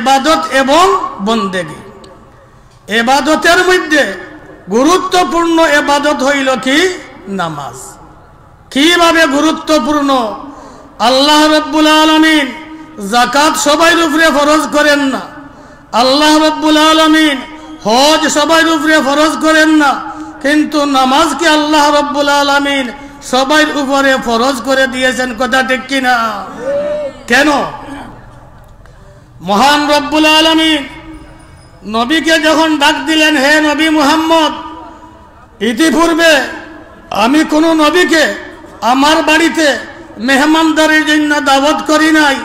এবাদত এবং বন্দেগি এবাদতের মধ্যে গুরুত্বপূর্ণ এবাদত হইল কি নামাজ কিভাবে গুরুত্বপূর্ণ আল্লাহ রব্বুল আলমিন জাকাত সবাই উপরে ফরজ করেন না আল্লাহ রব্বুল আলমিন হজ সবাই উপরে ফরজ করেন না কিন্তু নামাজকে আল্লাহ রব্বুল আলমিন সবাই উপরে ফরজ করে দিয়েছেন কথা ঠিক কিনা কেন মহান রব্বুল আলমী নবীকে যখন ডাক দিলেন হে নবী মুহাম্মদ ইতিপূর্বে আমি কোনো নবীকে আমার বাড়িতে মেহমানদারির জন্য দাওয়াত করি নাই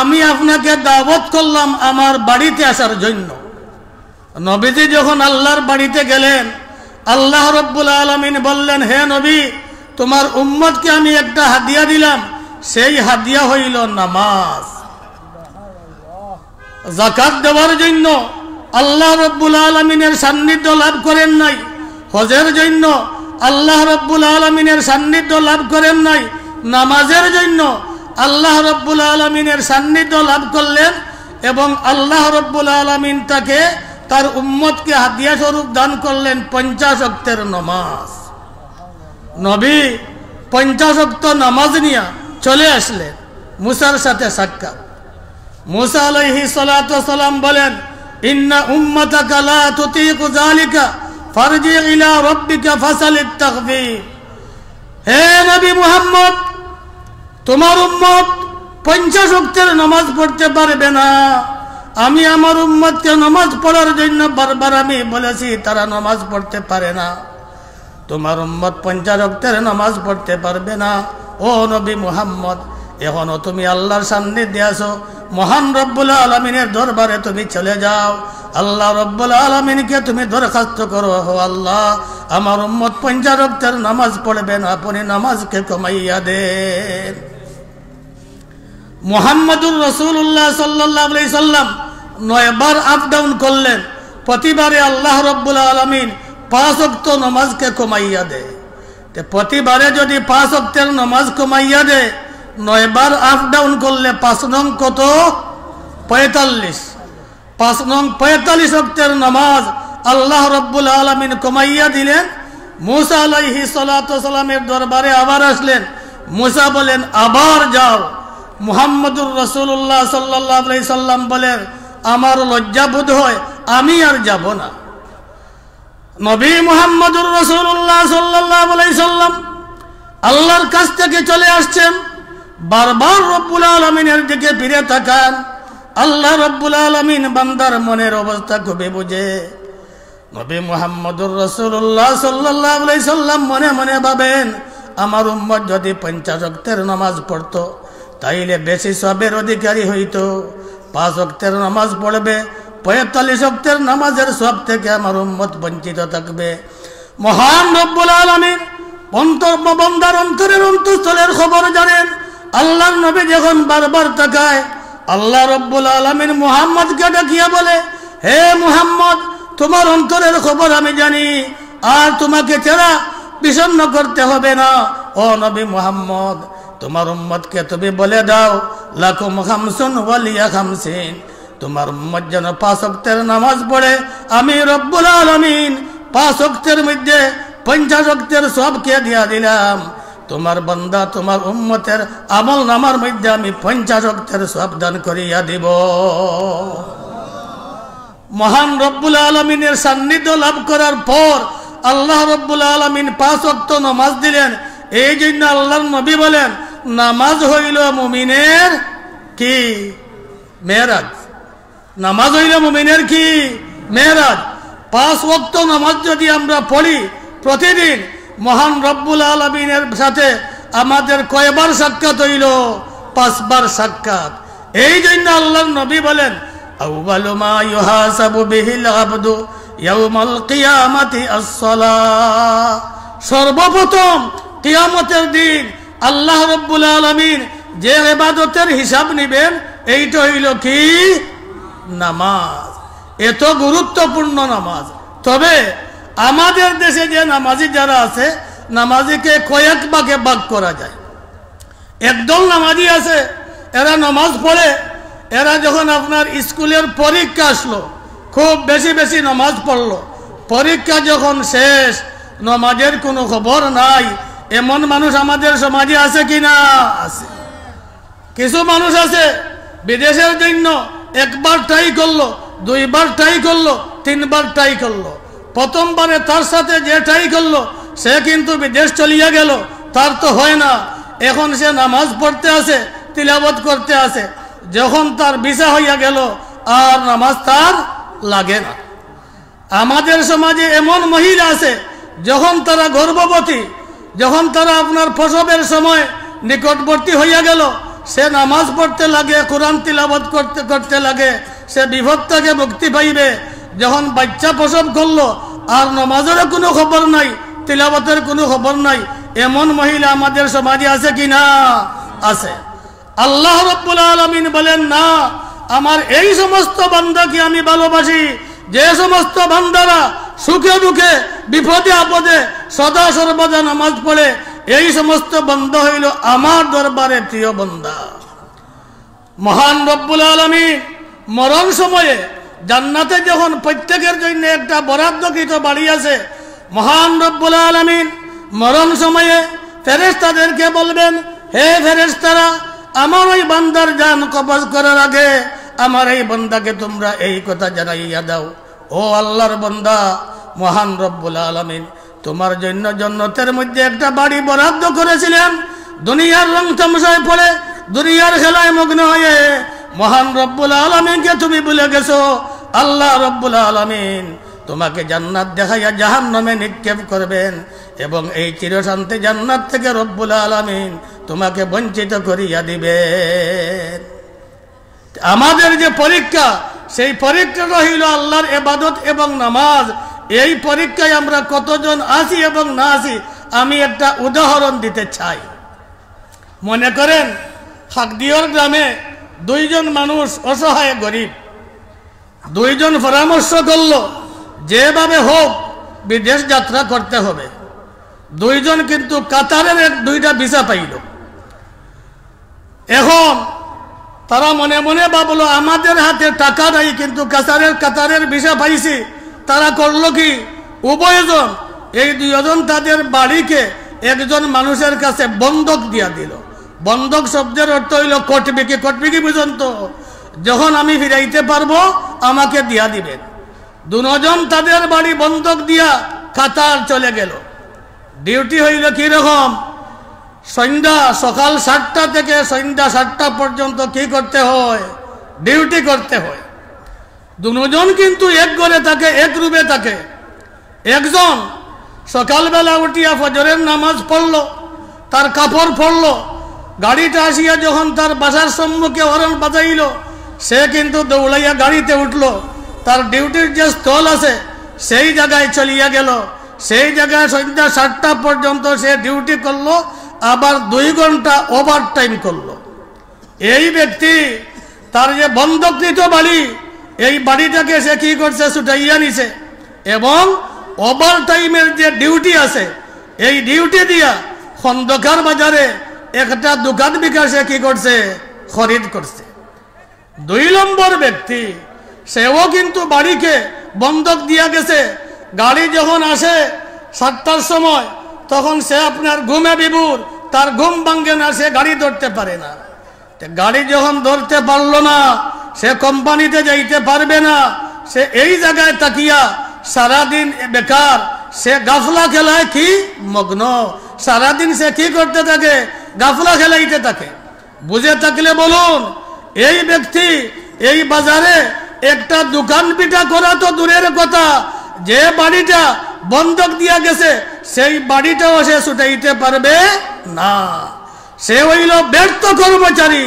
আমি আপনাকে দাওয়াত করলাম আমার বাড়িতে আসার জন্য নবীজি যখন আল্লাহর বাড়িতে গেলেন আল্লাহ রব্বুল আলমিন বললেন হে নবী তোমার উম্মদকে আমি একটা হাদিয়া দিলাম সেই হাদিয়া হইল নামাজ জাকাত দেওয়ার জন্য আল্লাহ রব্বুল আলমিনের সান্নিধ্য লাভ করেন নাই হজের জন্য আল্লাহ রব্বুল আলমিনের সান্নিধ্য লাভ করেন নাই নামাজের জন্য আল্লাহ রব্বুল আলমিনের সান্নিধ্য লাভ করলেন এবং আল্লাহ রব্বুল আলমিন তাকে তার উম্মতকে হাতিয়া স্বরূপ দান করলেন পঞ্চাশ অক্তের নমাজ নবী পঞ্চাশ অক্ত নামাজ নিয়ে চলে আসলেন মুসার সাথে সাক্ষাৎ নমাজ বলেন ইন্না জালিকা মুহাম্মদ তোমার পঞ্চাশ নামাজ পড়তে পারবে না আমি আমার উম্মতকে নামাজ পড়ার জন্য বারবার আমি বলেছি তারা নামাজ পড়তে পারে না তোমার উম্মত পঞ্চাশ অক্টের নামাজ পড়তে পারবে না ও নবী মুহাম্মদ এখনো তুমি আল্লাহর সামনে দিয়েছ মহান রব্বুল আলমিনের দরবারে তুমি চলে যাও আল্লাহ রব্বুল আলমিনকে তুমি দরখাস্ত করো হো আল্লাহ আমার উম্মত পঞ্জারব্দের নামাজ পড়বেন আপনি নামাজকে কমাইয়া দেন মোহাম্মদুর রসুল্লাহ সাল্লাহ সাল্লাম নয়বার আপ ডাউন করলেন প্রতিবারে আল্লাহ রব্বুল আলমিন পাঁচ অক্ত নামাজকে কমাইয়া দেয় প্রতিবারে যদি পাঁচ অক্তের নামাজ কমাইয়া দেয় নয়বার আপ ডাউন করলে পাঁচ নং কত পঁয়তাল্লিশ পাঁচ নং পঁয়তাল্লিশ অক্টের নামাজ আল্লাহ রব্বুল আলমিন কমাইয়া দিলেন মুসা আলাইহি সালামের দরবারে আবার আসলেন মুসা বলেন আবার যাও মুহাম্মদুর রসুল্লাহ সাল্লাই সাল্লাম বলেন আমার লজ্জাবোধ হয় আমি আর যাব না নবী মুহাম্মদুর রসুল্লাহ সাল্লাই সাল্লাম আল্লাহর কাছ থেকে চলে আসছেন বারবার রব্বুল আলমিনের দিকে ফিরে থাকান আল্লাহ রব্বুল আলমিন বান্দার মনের অবস্থা খুবই বুঝে নবী মোহাম্মদুর রসুল্লাহ সাল্লাহ মনে মনে ভাবেন আমার উম্মত যদি পঞ্চাশ পঞ্চাশক্তের নামাজ পড়ত তাইলে বেশি সবের অধিকারী হইত পাঁচ অক্তের নামাজ পড়বে পঁয়তাল্লিশ অক্তের নামাজের সব থেকে আমার উম্মত বঞ্চিত থাকবে মহান রব্বুল আলমিন বন্দার অন্তরের অন্তঃস্থলের খবর জানেন আল্লাহর নবী যখন বারবার তাকায় আল্লাহ রব্বুল আলমিন মুহাম্মদকে ডাকিয়া বলে হে মুহাম্মদ তোমার অন্তরের খবর আমি জানি আর তোমাকে ছাড়া বিষণ্ন করতে হবে না ও নবী মুহাম্মদ তোমার উম্মদকে তুমি বলে দাও লাকুম খামসুন ওয়ালিয়া খামসিন তোমার উম্মদ যেন পাঁচ অক্টের নামাজ পড়ে আমি রব্বুল আলমিন পাঁচ অক্টের মধ্যে পঞ্চাশ সবকে দিয়া দিলাম তোমার বান্দা তোমার উম্মতের আমল নামার মধ্যে আমি পঞ্চাশ অক্তের সাবধান করিয়া দিব মহান রব্বুল আলমিনের সান্নিধ্য লাভ করার পর আল্লাহ রব্বুল আলমিন পাঁচ অক্ত নমাজ দিলেন এই জন্য আল্লাহ নবী বলেন নামাজ হইল মুমিনের কি মেয়েরাজ নামাজ হইল মুমিনের কি মেয়েরাজ পাঁচ অক্ত নামাজ যদি আমরা পড়ি প্রতিদিন মহান রব্বুল আলমিনের সাথে আমাদের কয়বার সাক্ষাৎ হইল পাঁচবার সাক্ষাৎ এই জন্য আল্লাহ নবী বলেন সর্বপ্রথম কিয়ামতের দিন আল্লাহ রব্বুল আলমিন যে এবাদতের হিসাব নিবেন এইটা হইল কি নামাজ এত গুরুত্বপূর্ণ নামাজ তবে আমাদের দেশে যে নামাজি যারা আছে নামাজিকে কয়েক বাকে বাক করা যায় একদল নামাজি আছে এরা নামাজ পড়ে এরা যখন আপনার স্কুলের পরীক্ষা আসলো খুব বেশি বেশি নামাজ পড়লো পরীক্ষা যখন শেষ নমাজের কোনো খবর নাই এমন মানুষ আমাদের সমাজে আছে কি না আছে কিছু মানুষ আছে বিদেশের জন্য একবার ট্রাই করলো দুইবার ট্রাই করলো তিনবার ট্রাই করলো প্রথমবারে তার সাথে যেটাই করলো সে কিন্তু বিদেশ চলিয়া গেল তার তো হয় না এখন সে নামাজ পড়তে আসে তিলাবত করতে আসে যখন তার ভিসা হইয়া গেল আর নামাজ তার লাগে না আমাদের সমাজে এমন মহিলা আছে যখন তারা গর্ভবতী যখন তারা আপনার প্রসবের সময় নিকটবর্তী হইয়া গেল সে নামাজ পড়তে লাগে কোরআন তিলাবত করতে করতে লাগে সে বিভক্তাকে মুক্তি পাইবে যখন বাচ্চা প্রসব করলো আর নমাজের কোনো খবর নাই তেলাবতের কোনো খবর নাই এমন মহিলা আমাদের সমাজে আছে কি না আছে আল্লাহ রব্বুল আলমিন বলেন না আমার এই সমস্ত বান্ধাকে আমি ভালোবাসি যে সমস্ত বান্ধারা সুখে দুঃখে বিপদে আপদে সদা সর্বদা নামাজ পড়ে এই সমস্ত বন্ধ হইল আমার দরবারে প্রিয় বন্ধা মহান রব্বুল আলমী মরণ সময়ে জান্নাতে যখন প্রত্যেকের জন্য একটা বরাদ্দকৃত বাড়ি আছে মহান রব্বুল আলমিন মরণ সময়ে ফেরেস্তাদেরকে বলবেন হে ফেরেস্তারা আমার ওই বান্দার যান কবজ করার আগে আমার এই বন্দাকে তোমরা এই কথা জানাইয়া দাও ও আল্লাহর বন্দা মহান রব্বুল আলমিন তোমার জন্য জন্নতের মধ্যে একটা বাড়ি বরাদ্দ করেছিলেন দুনিয়ার রং তামশায় পড়ে দুনিয়ার খেলায় মগ্ন হয়ে মহান রব্বুল আলমিনকে তুমি বলে গেছো আল্লাহ রব্বুল আলমিন তোমাকে জান্নাত দেখাইয়া জাহান নামে নিক্ষেপ করবেন এবং এই চিরশান্তি জান্নাত থেকে রব্বুল আলমিন তোমাকে বঞ্চিত করিয়া দিবে আমাদের যে পরীক্ষা সেই পরীক্ষা রহিল আল্লাহর এবাদত এবং নামাজ এই পরীক্ষায় আমরা কতজন আসি এবং না আসি আমি একটা উদাহরণ দিতে চাই মনে করেন হাকদিওর গ্রামে দুইজন মানুষ অসহায় গরিব দুইজন পরামর্শ করল যেভাবে হোক বিদেশ যাত্রা করতে হবে দুইজন কিন্তু কাতারের দুইটা ভিসা পাইল এখন তারা মনে মনে ভাবলো আমাদের হাতে টাকা নাই কিন্তু কাতারের কাতারের ভিসা পাইছি তারা করলো কি উভয়জন এই দুইজন তাদের বাড়িকে একজন মানুষের কাছে বন্ধক দিয়া দিল বন্ধক শব্দের অর্থ হইল কটবে কি কটবে কি পর্যন্ত যখন আমি ফিরাইতে পারবো আমাকে দিয়া দিবেন দুজন তাদের বাড়ি বন্ধক দিয়া কাতার চলে গেল ডিউটি হইল কীরকম সন্ধ্যা সকাল সাতটা থেকে সন্ধ্যা সাতটা পর্যন্ত কি করতে হয় ডিউটি করতে হয় দুজন কিন্তু এক ঘরে থাকে এক রুমে থাকে একজন সকালবেলা উঠিয়া ফজরের নামাজ পড়ল তার কাপড় পড়লো গাড়িটা আসিয়া যখন তার বাসার সম্মুখে হরণ বাজাইল সে কিন্তু দৌড়াইয়া গাড়িতে উঠল তার ডিউটির যে স্থল আছে সেই জায়গায় চলিয়া গেল সেই জায়গায় সন্ধ্যা সাতটা পর্যন্ত সে ডিউটি করলো আবার দুই ঘন্টা ওভার টাইম করলো এই ব্যক্তি তার যে বন্ধকৃত বাড়ি এই বাড়িটাকে সে কি করছে ছুটাইয়া নিছে এবং ওভার টাইমের যে ডিউটি আছে এই ডিউটি দিয়া খন্দকার বাজারে একটা দোকান বিকাশে কি করছে খরিদ করছে দুই নম্বর ব্যক্তি সেও কিন্তু বাড়িকে বন্ধক দিয়া গেছে গাড়ি যখন আসে সাতটার সময় তখন সে আপনার ঘুমে বিবুর তার ঘুম ভাঙ্গে না সে গাড়ি ধরতে পারে না গাড়ি যখন ধরতে পারল না সে কোম্পানিতে যাইতে পারবে না সে এই জায়গায় তাকিয়া সারাদিন বেকার সে গাফলা খেলায় কি মগ্ন সারাদিন সে কি করতে থাকে গাফলা খেলাইতে থাকে বুঝে থাকলে বলুন এই ব্যক্তি এই বাজারে একটা দোকান পিঠা করা তো দূরের কথা যে বাড়িটা বন্ধক দিয়া গেছে সেই বাড়িটাও সে ছুটাইতে পারবে না সে হইল ব্যর্থ কর্মচারী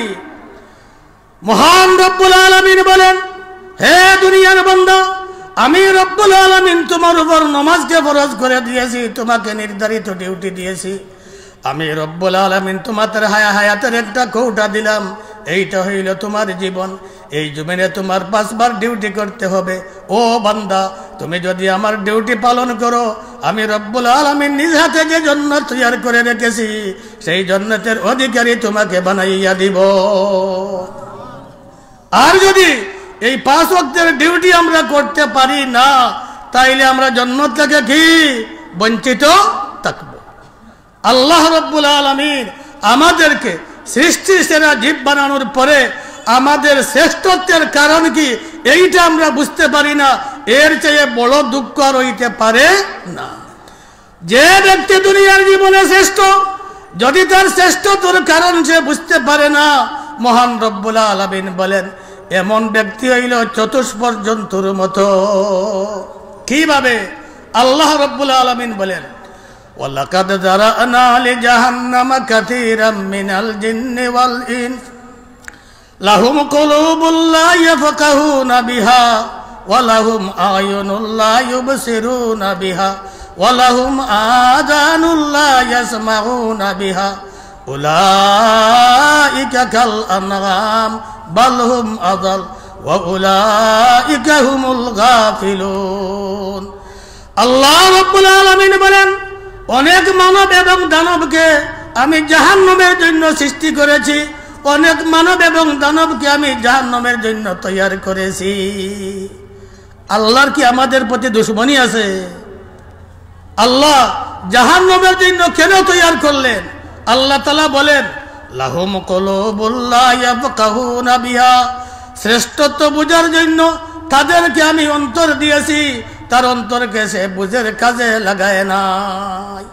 মহান রব্বুল আলমিন বলেন হে দুনিয়ার বন্ধ আমি রব্বুল আলমিন তোমার উপর নমাজকে ফরজ করে দিয়েছি তোমাকে নির্ধারিত ডিউটি দিয়েছি আমি রব্বুল আলমিন তোমাদের হায়া হায়াতের একটা কৌটা দিলাম এইটা হইল তোমার জীবন এই জমিনে তোমার পাঁচবার ডিউটি করতে হবে ও বান্দা তুমি যদি আমার ডিউটি পালন করো আমি রব্বুল আলমিন নিজ হাতে যে জন্য তৈয়ার করে রেখেছি সেই জন্নতের অধিকারী তোমাকে বানাইয়া দিব আর যদি এই পাঁচ অক্টের ডিউটি আমরা করতে পারি না তাইলে আমরা জন্ম থেকে কি বঞ্চিত আল্লাহ রব্বুল আলমিন আমাদেরকে সৃষ্টি সেরা জীব বানানোর পরে আমাদের শ্রেষ্ঠত্বের কারণ কি এইটা আমরা বুঝতে পারি না এর চেয়ে বড় দুঃখ আর হইতে পারে না যে ব্যক্তি দুনিয়ার জীবনে শ্রেষ্ঠ যদি তার শ্রেষ্ঠত্বর কারণ সে বুঝতে পারে না মহান রব্বুলা আলমিন বলেন এমন ব্যক্তি হইল চতুষ্পর্যন্তর জন্তুর মতো কিভাবে আল্লাহ রব্বুল আলমিন বলেন ولقد ذرأنا لجهنم كثيرا من الجن والإنس لهم قلوب لا يفقهون بها ولهم أعين لا يبصرون بها ولهم آذان لا يسمعون بها أولئك كالأنغام بل هم أضل وأولئك هم الغافلون الله رب العالمين بلن অনেক মানব এবং দানবকে আমি নামের জন্য সৃষ্টি করেছি অনেক মানব এবং দানবকে আমি নামের জন্য তৈয়ার করেছি আল্লাহর কি আমাদের প্রতি দুশ্মনী আছে আল্লাহ নামের জন্য কেন তৈয়ার করলেন আল্লাহ তালা বলেন লাহুম বিহা শ্রেষ্ঠত্ব বোঝার জন্য তাদেরকে আমি অন্তর দিয়েছি তার অন্তরকে সে বুঝের কাজে লাগায় নাই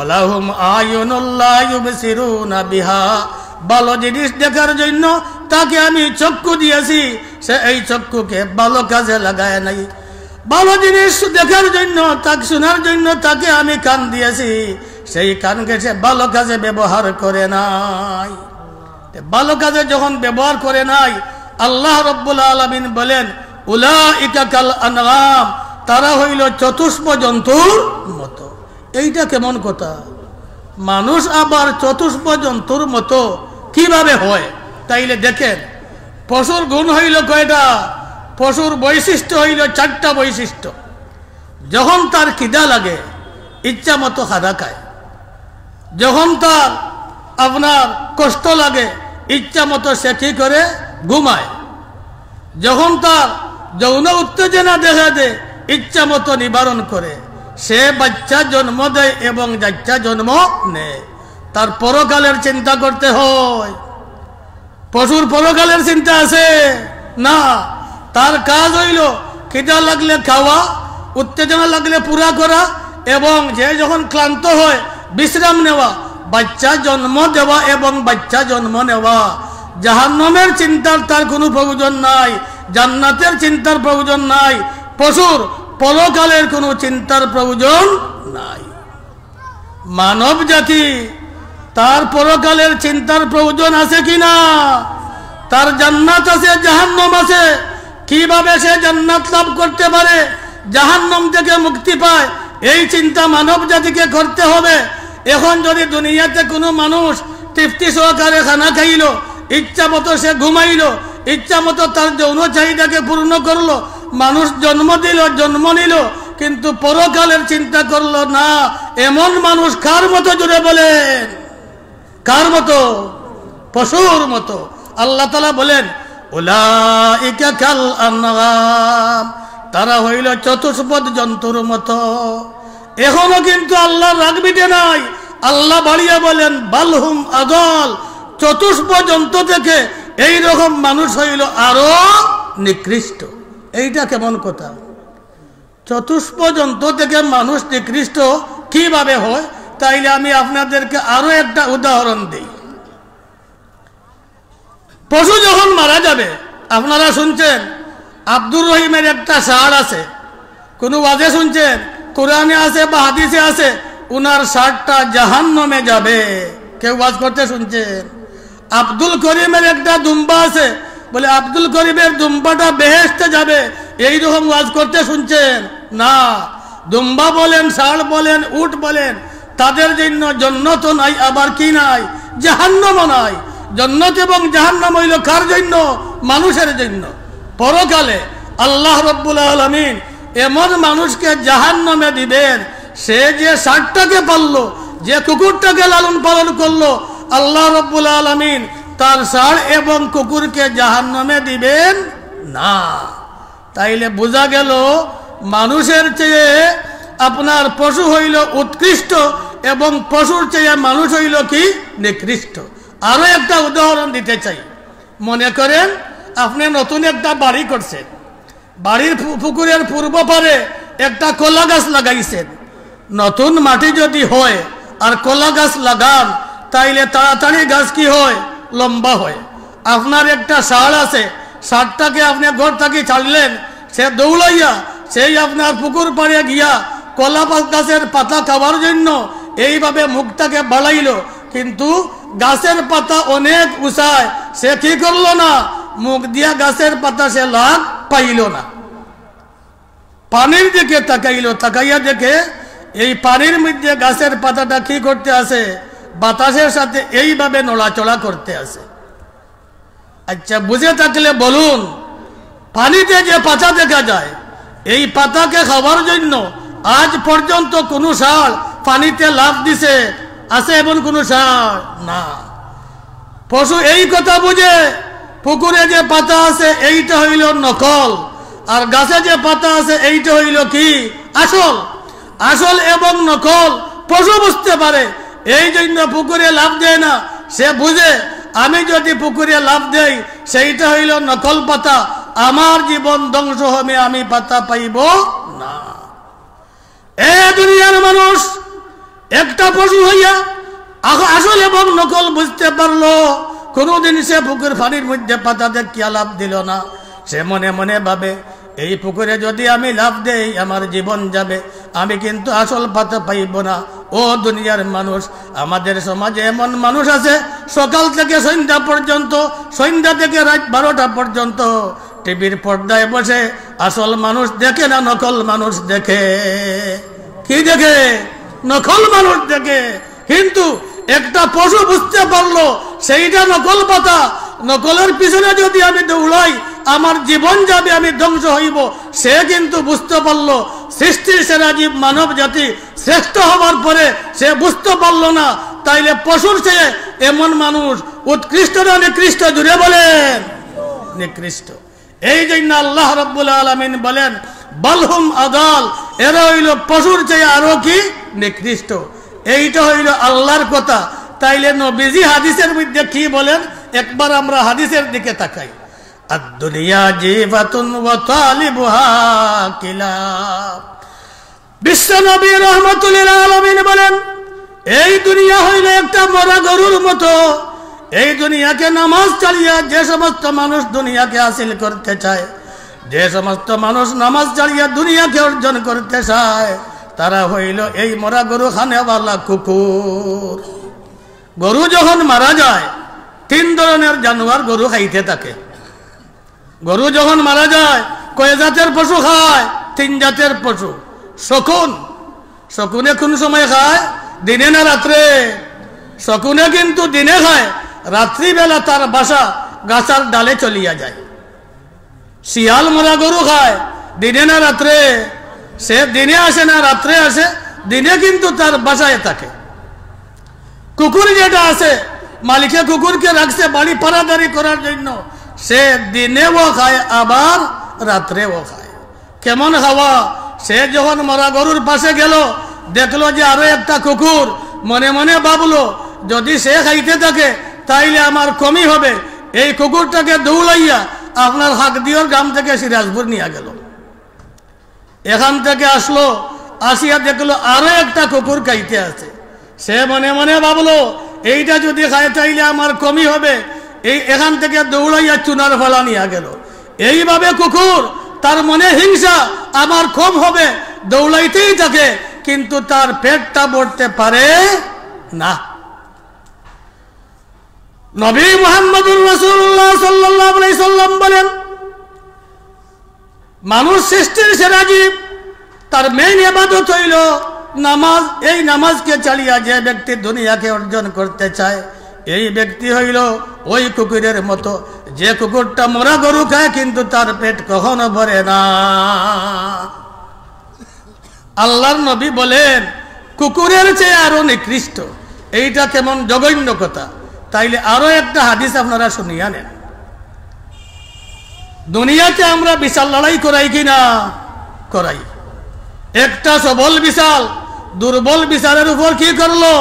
ওলাহুম আয়ুনুল্লাহ বিহা ভালো জিনিস দেখার জন্য তাকে আমি চক্ষু দিয়েছি সে এই চক্ষুকে ভালো কাজে লাগায় নাই ভালো জিনিস দেখার জন্য তাকে শোনার জন্য তাকে আমি কান দিয়েছি সেই কানকে সে ভালো কাজে ব্যবহার করে নাই ভালো কাজে যখন ব্যবহার করে নাই আল্লাহ রব্বুল আলমিন বলেন উলা ইকাকাল আনরাম তারা হইল চতুষ্প জন্তুর মতো এইটা কেমন কথা মানুষ আবার চতুষ্প জন্তুর মতো কিভাবে হয় তাইলে দেখেন পশুর গুণ হইল কয়টা পশুর বৈশিষ্ট্য হইল চারটা বৈশিষ্ট্য যখন তার খিদা লাগে ইচ্ছা মতো খাদা খায় যখন তার আপনার কষ্ট লাগে ইচ্ছা মতো সে কি করে ঘুমায় যখন তার যৌন উত্তেজনা দেখা দেয় ইচ্ছা মতো নিবারণ করে সে বাচ্চা জন্ম দেয় এবং যাচ্চা জন্ম নেয় তার পরকালের চিন্তা করতে হয় পশুর পরকালের চিন্তা আছে না তার কাজ হইল খিদা লাগলে খাওয়া উত্তেজনা লাগলে পুরা করা এবং যে যখন ক্লান্ত হয় বিশ্রাম নেওয়া বাচ্চা জন্ম দেওয়া এবং বাচ্চা জন্ম নেওয়া জাহান্নমের চিন্তার তার কোনো প্রয়োজন নাই জান্নাতের চিন্তার প্রয়োজন নাই পশুর পরকালের কোনো চিন্তার প্রয়োজন নাই মানব জাতি তার পরকালের চিন্তার প্রয়োজন আছে কিনা তার জান্নাত আছে জাহান্নম আছে কিভাবে সে জান্নাত লাভ করতে পারে জাহান্নম থেকে মুক্তি পায় এই চিন্তা মানব জাতিকে করতে হবে এখন যদি দুনিয়াতে কোনো মানুষ তৃপ্তি সহকারে খানা খাইল ইচ্ছা মতো সে ঘুমাইল ইচ্ছা মতো তার যৌন চাহিদাকে পূর্ণ করলো মানুষ জন্ম দিল জন্ম নিল কিন্তু পরকালের চিন্তা করল না এমন মানুষ কার মতো জুড়ে বলেন কার মতো পশুর মতো আল্লাহ তালা বলেন তারা হইল চতুষ্পদ জন্তুর মতো এখনো কিন্তু আল্লাহ রাগবিতে নাই আল্লাহ বাড়িয়ে বলেন বালহুম আদল চতুষ্প জন্তু থেকে এইরকম মানুষ হইল আরো নিকৃষ্ট এইটা কেমন কথা চতুষ্পযন্ত থেকে মানুষ নিকৃষ্ট কিভাবে হয় তাইলে আমি আপনাদেরকে আরো একটা উদাহরণ দিই পশু যখন মারা যাবে আপনারা শুনছেন আব্দুর রহিমের একটা সার আছে কোনো বাজে শুনছেন কোরআনে আছে বা হাদিসে আছে উনার সারটা জাহান নামে যাবে কেউ বাজ করতে শুনছেন আব্দুল করিমের একটা দুম্বা আছে বলে আব্দুল করিমের দুম্বাটা বেহেস্তে যাবে এই রকম ওয়াজ করতে শুনছেন না দুম্বা বলেন ষাড় বলেন উট বলেন তাদের জন্য জন্নত নাই আবার কি নাই জাহান্নম নাই জন্নত এবং জাহান্নাম হইল কার জন্য মানুষের জন্য পরকালে আল্লাহ রব্বুল আলমিন এমন মানুষকে জাহান্নামে দিবেন সে যে ষাটটাকে পাললো যে কুকুরটাকে লালন পালন করলো আল্লাহ রব্বুল আলমিন তার ষাঁড় এবং কুকুরকে নামে দিবেন না তাইলে বোঝা গেল মানুষের চেয়ে আপনার পশু হইল উৎকৃষ্ট এবং পশুর চেয়ে মানুষ হইল কি নিকৃষ্ট আরও একটা উদাহরণ দিতে চাই মনে করেন আপনি নতুন একটা বাড়ি করছেন বাড়ির পুকুরের পূর্ব পারে একটা কলা গাছ লাগাইছেন নতুন মাটি যদি হয় আর কলা গাছ লাগান তাইলে তাড়াতাড়ি গাছ কি হয় লম্বা হয় আপনার একটা ষাঁড় আছে ষাড়টাকে আপনি ঘর থাকি ছাড়লেন সে দৌড়াইয়া সেই আপনার পুকুর পাড়ে গিয়া কলা গাছের পাতা খাওয়ার জন্য এইভাবে মুখটাকে বাড়াইল কিন্তু গাছের পাতা অনেক উঁচায় সে কি করলো না মুখ দিয়া গাছের পাতা সে লাভ পাইল না পানির দিকে তাকাইল তাকাইয়া দেখে এই পানির মধ্যে গাছের পাতাটা কি করতে আছে বাতাসের সাথে এইভাবে নড়াচড়া করতে আছে আচ্ছা বুঝে থাকলে বলুন পানিতে যে পাতা দেখা যায় এই পাতাকে খাওয়ার জন্য আজ পর্যন্ত কোন সার পানিতে লাভ দিছে আছে এমন কোন সার না পশু এই কথা বুঝে পুকুরে যে পাতা আছে এইটা হইল নকল আর গাছে যে পাতা আছে এইটা হইল কি আসল আসল এবং নকল পশু বুঝতে পারে এই জন্য পুকুরে লাভ দেয় না সে বুঝে আমি যদি পুকুরে লাভ দেই সেইটা হইল নকল পাতা আমার জীবন ধ্বংস হবে আমি পাতা পাইব না এ দুনিয়ার মানুষ একটা পশু হইয়া আসল এবং নকল বুঝতে পারলো কোনোদিন সে পুকুর ফানির মধ্যে পাতা দেখিয়া লাভ দিল না সে মনে মনে ভাবে এই পুকুরে যদি আমি লাভ দেই আমার জীবন যাবে আমি কিন্তু আসল পাতা পাইব না ও দুনিয়ার মানুষ আমাদের সমাজে এমন মানুষ আছে সকাল থেকে সন্ধ্যা পর্যন্ত সন্ধ্যা থেকে রাত বারোটা পর্যন্ত টিভির পর্দায় বসে আসল মানুষ দেখে না নকল মানুষ দেখে কি দেখে নকল মানুষ দেখে কিন্তু একটা পশু বুঝতে পারলো সেইটা নকল পাতা নকলের পিছনে যদি আমি দৌড়াই আমার জীবন যাবে আমি ধ্বংস হইব সে কিন্তু বুঝতে পারলো সৃষ্টির সেরা জীব মানব জাতি শ্রেষ্ঠ হবার পরে সে বুঝতে পারলো না তাইলে পশুর সে এমন মানুষ উৎকৃষ্ট না নিকৃষ্ট জুড়ে বলেন নিকৃষ্ট এই জন্য আল্লাহ রব্বুল আলমিন বলেন বালহুম আদাল এরা হইল পশুর চেয়ে আরো কি নিকৃষ্ট এইটা হইল আল্লাহর কথা তাইলে নবীজি হাদিসের মধ্যে কি বলেন একবার আমরা হাদিসের দিকে তাকাই আদুলিয়া জিফাতুন ওয়া তালিবুহা কিলাব বিশ্বনবী রহমতুল্লিল আলমিন বলেন এই দুনিয়া হইল একটা মরা গরুর মতো এই দুনিয়াকে নামাজ চালিয়া যে সমস্ত মানুষ দুনিয়াকে হাসিল করতে চায় যে সমস্ত মানুষ নামাজ চালিয়া দুনিয়াকে অর্জন করতে চায় তারা হইল এই মরা গরু খানেওয়ালা কুকুর গরু যখন মারা যায় তিন ধরনের জানোয়ার গরু খাইতে থাকে গরু যখন মারা যায় কয় জাতের পশু খায় তিন জাতের পশু শকুন শকুনে কোন সময় খায় দিনে না রাত্রে শকুনে কিন্তু দিনে খায় রাত্রিবেলা তার বাসা গাছার ডালে চলিয়া যায় শিয়াল মরা গরু খায় দিনে না রাত্রে সে দিনে আসে না রাত্রে আসে দিনে কিন্তু তার বাসায় থাকে কুকুর যেটা আছে মালিকে কুকুরকে রাখছে বাড়ি পারাদারি করার জন্য সে দিনেও খায় আবার রাত্রেও খায় কেমন খাওয়া সে যখন মরা গরুর পাশে গেল দেখলো যে আরো একটা কুকুর মনে মনে ভাবলো যদি সে খাইতে থাকে তাইলে আমার কমি হবে এই কুকুরটাকে দৌলাইয়া আপনার হাকদিওর গ্রাম থেকে সিরাজপুর নিয়ে গেল এখান থেকে আসলো আসিয়া দেখলো আরো একটা কুকুর খাইতে আছে সে মনে মনে ভাবলো এইটা যদি খায় তাইলে আমার কমই হবে এই এখান থেকে দৌড়াইয়া চুনার ফেলা নিয়ে গেল এইভাবে কুকুর তার মনে হিংসা আমার কম হবে দৌড়াইতেই থাকে কিন্তু তার পেটটা বড়তে পারে না নবী মোহাম্মদুর রসুল্লাহ সাল্লাম বলেন মানুষ সৃষ্টির সেরা জীব তার মেইন এবাদত হইল নামাজ এই নামাজকে চালিয়া যে ব্যক্তি দুনিয়াকে অর্জন করতে চায় এই ব্যক্তি হইল ওই কুকুরের মতো যে কুকুরটা মরা গরু খায় কিন্তু তার পেট কখনো ভরে না আল্লাহর নবী বলেন কুকুরের চেয়ে আরো নিকৃষ্ট এইটা কেমন জগন্য কথা তাইলে আরো একটা হাদিস আপনারা শুনিয়া নেন দুনিয়াতে আমরা বিশাল লড়াই করাই কিনা করাই একটা সবল বিশাল দুর্বল বিশালের উপর কি করলো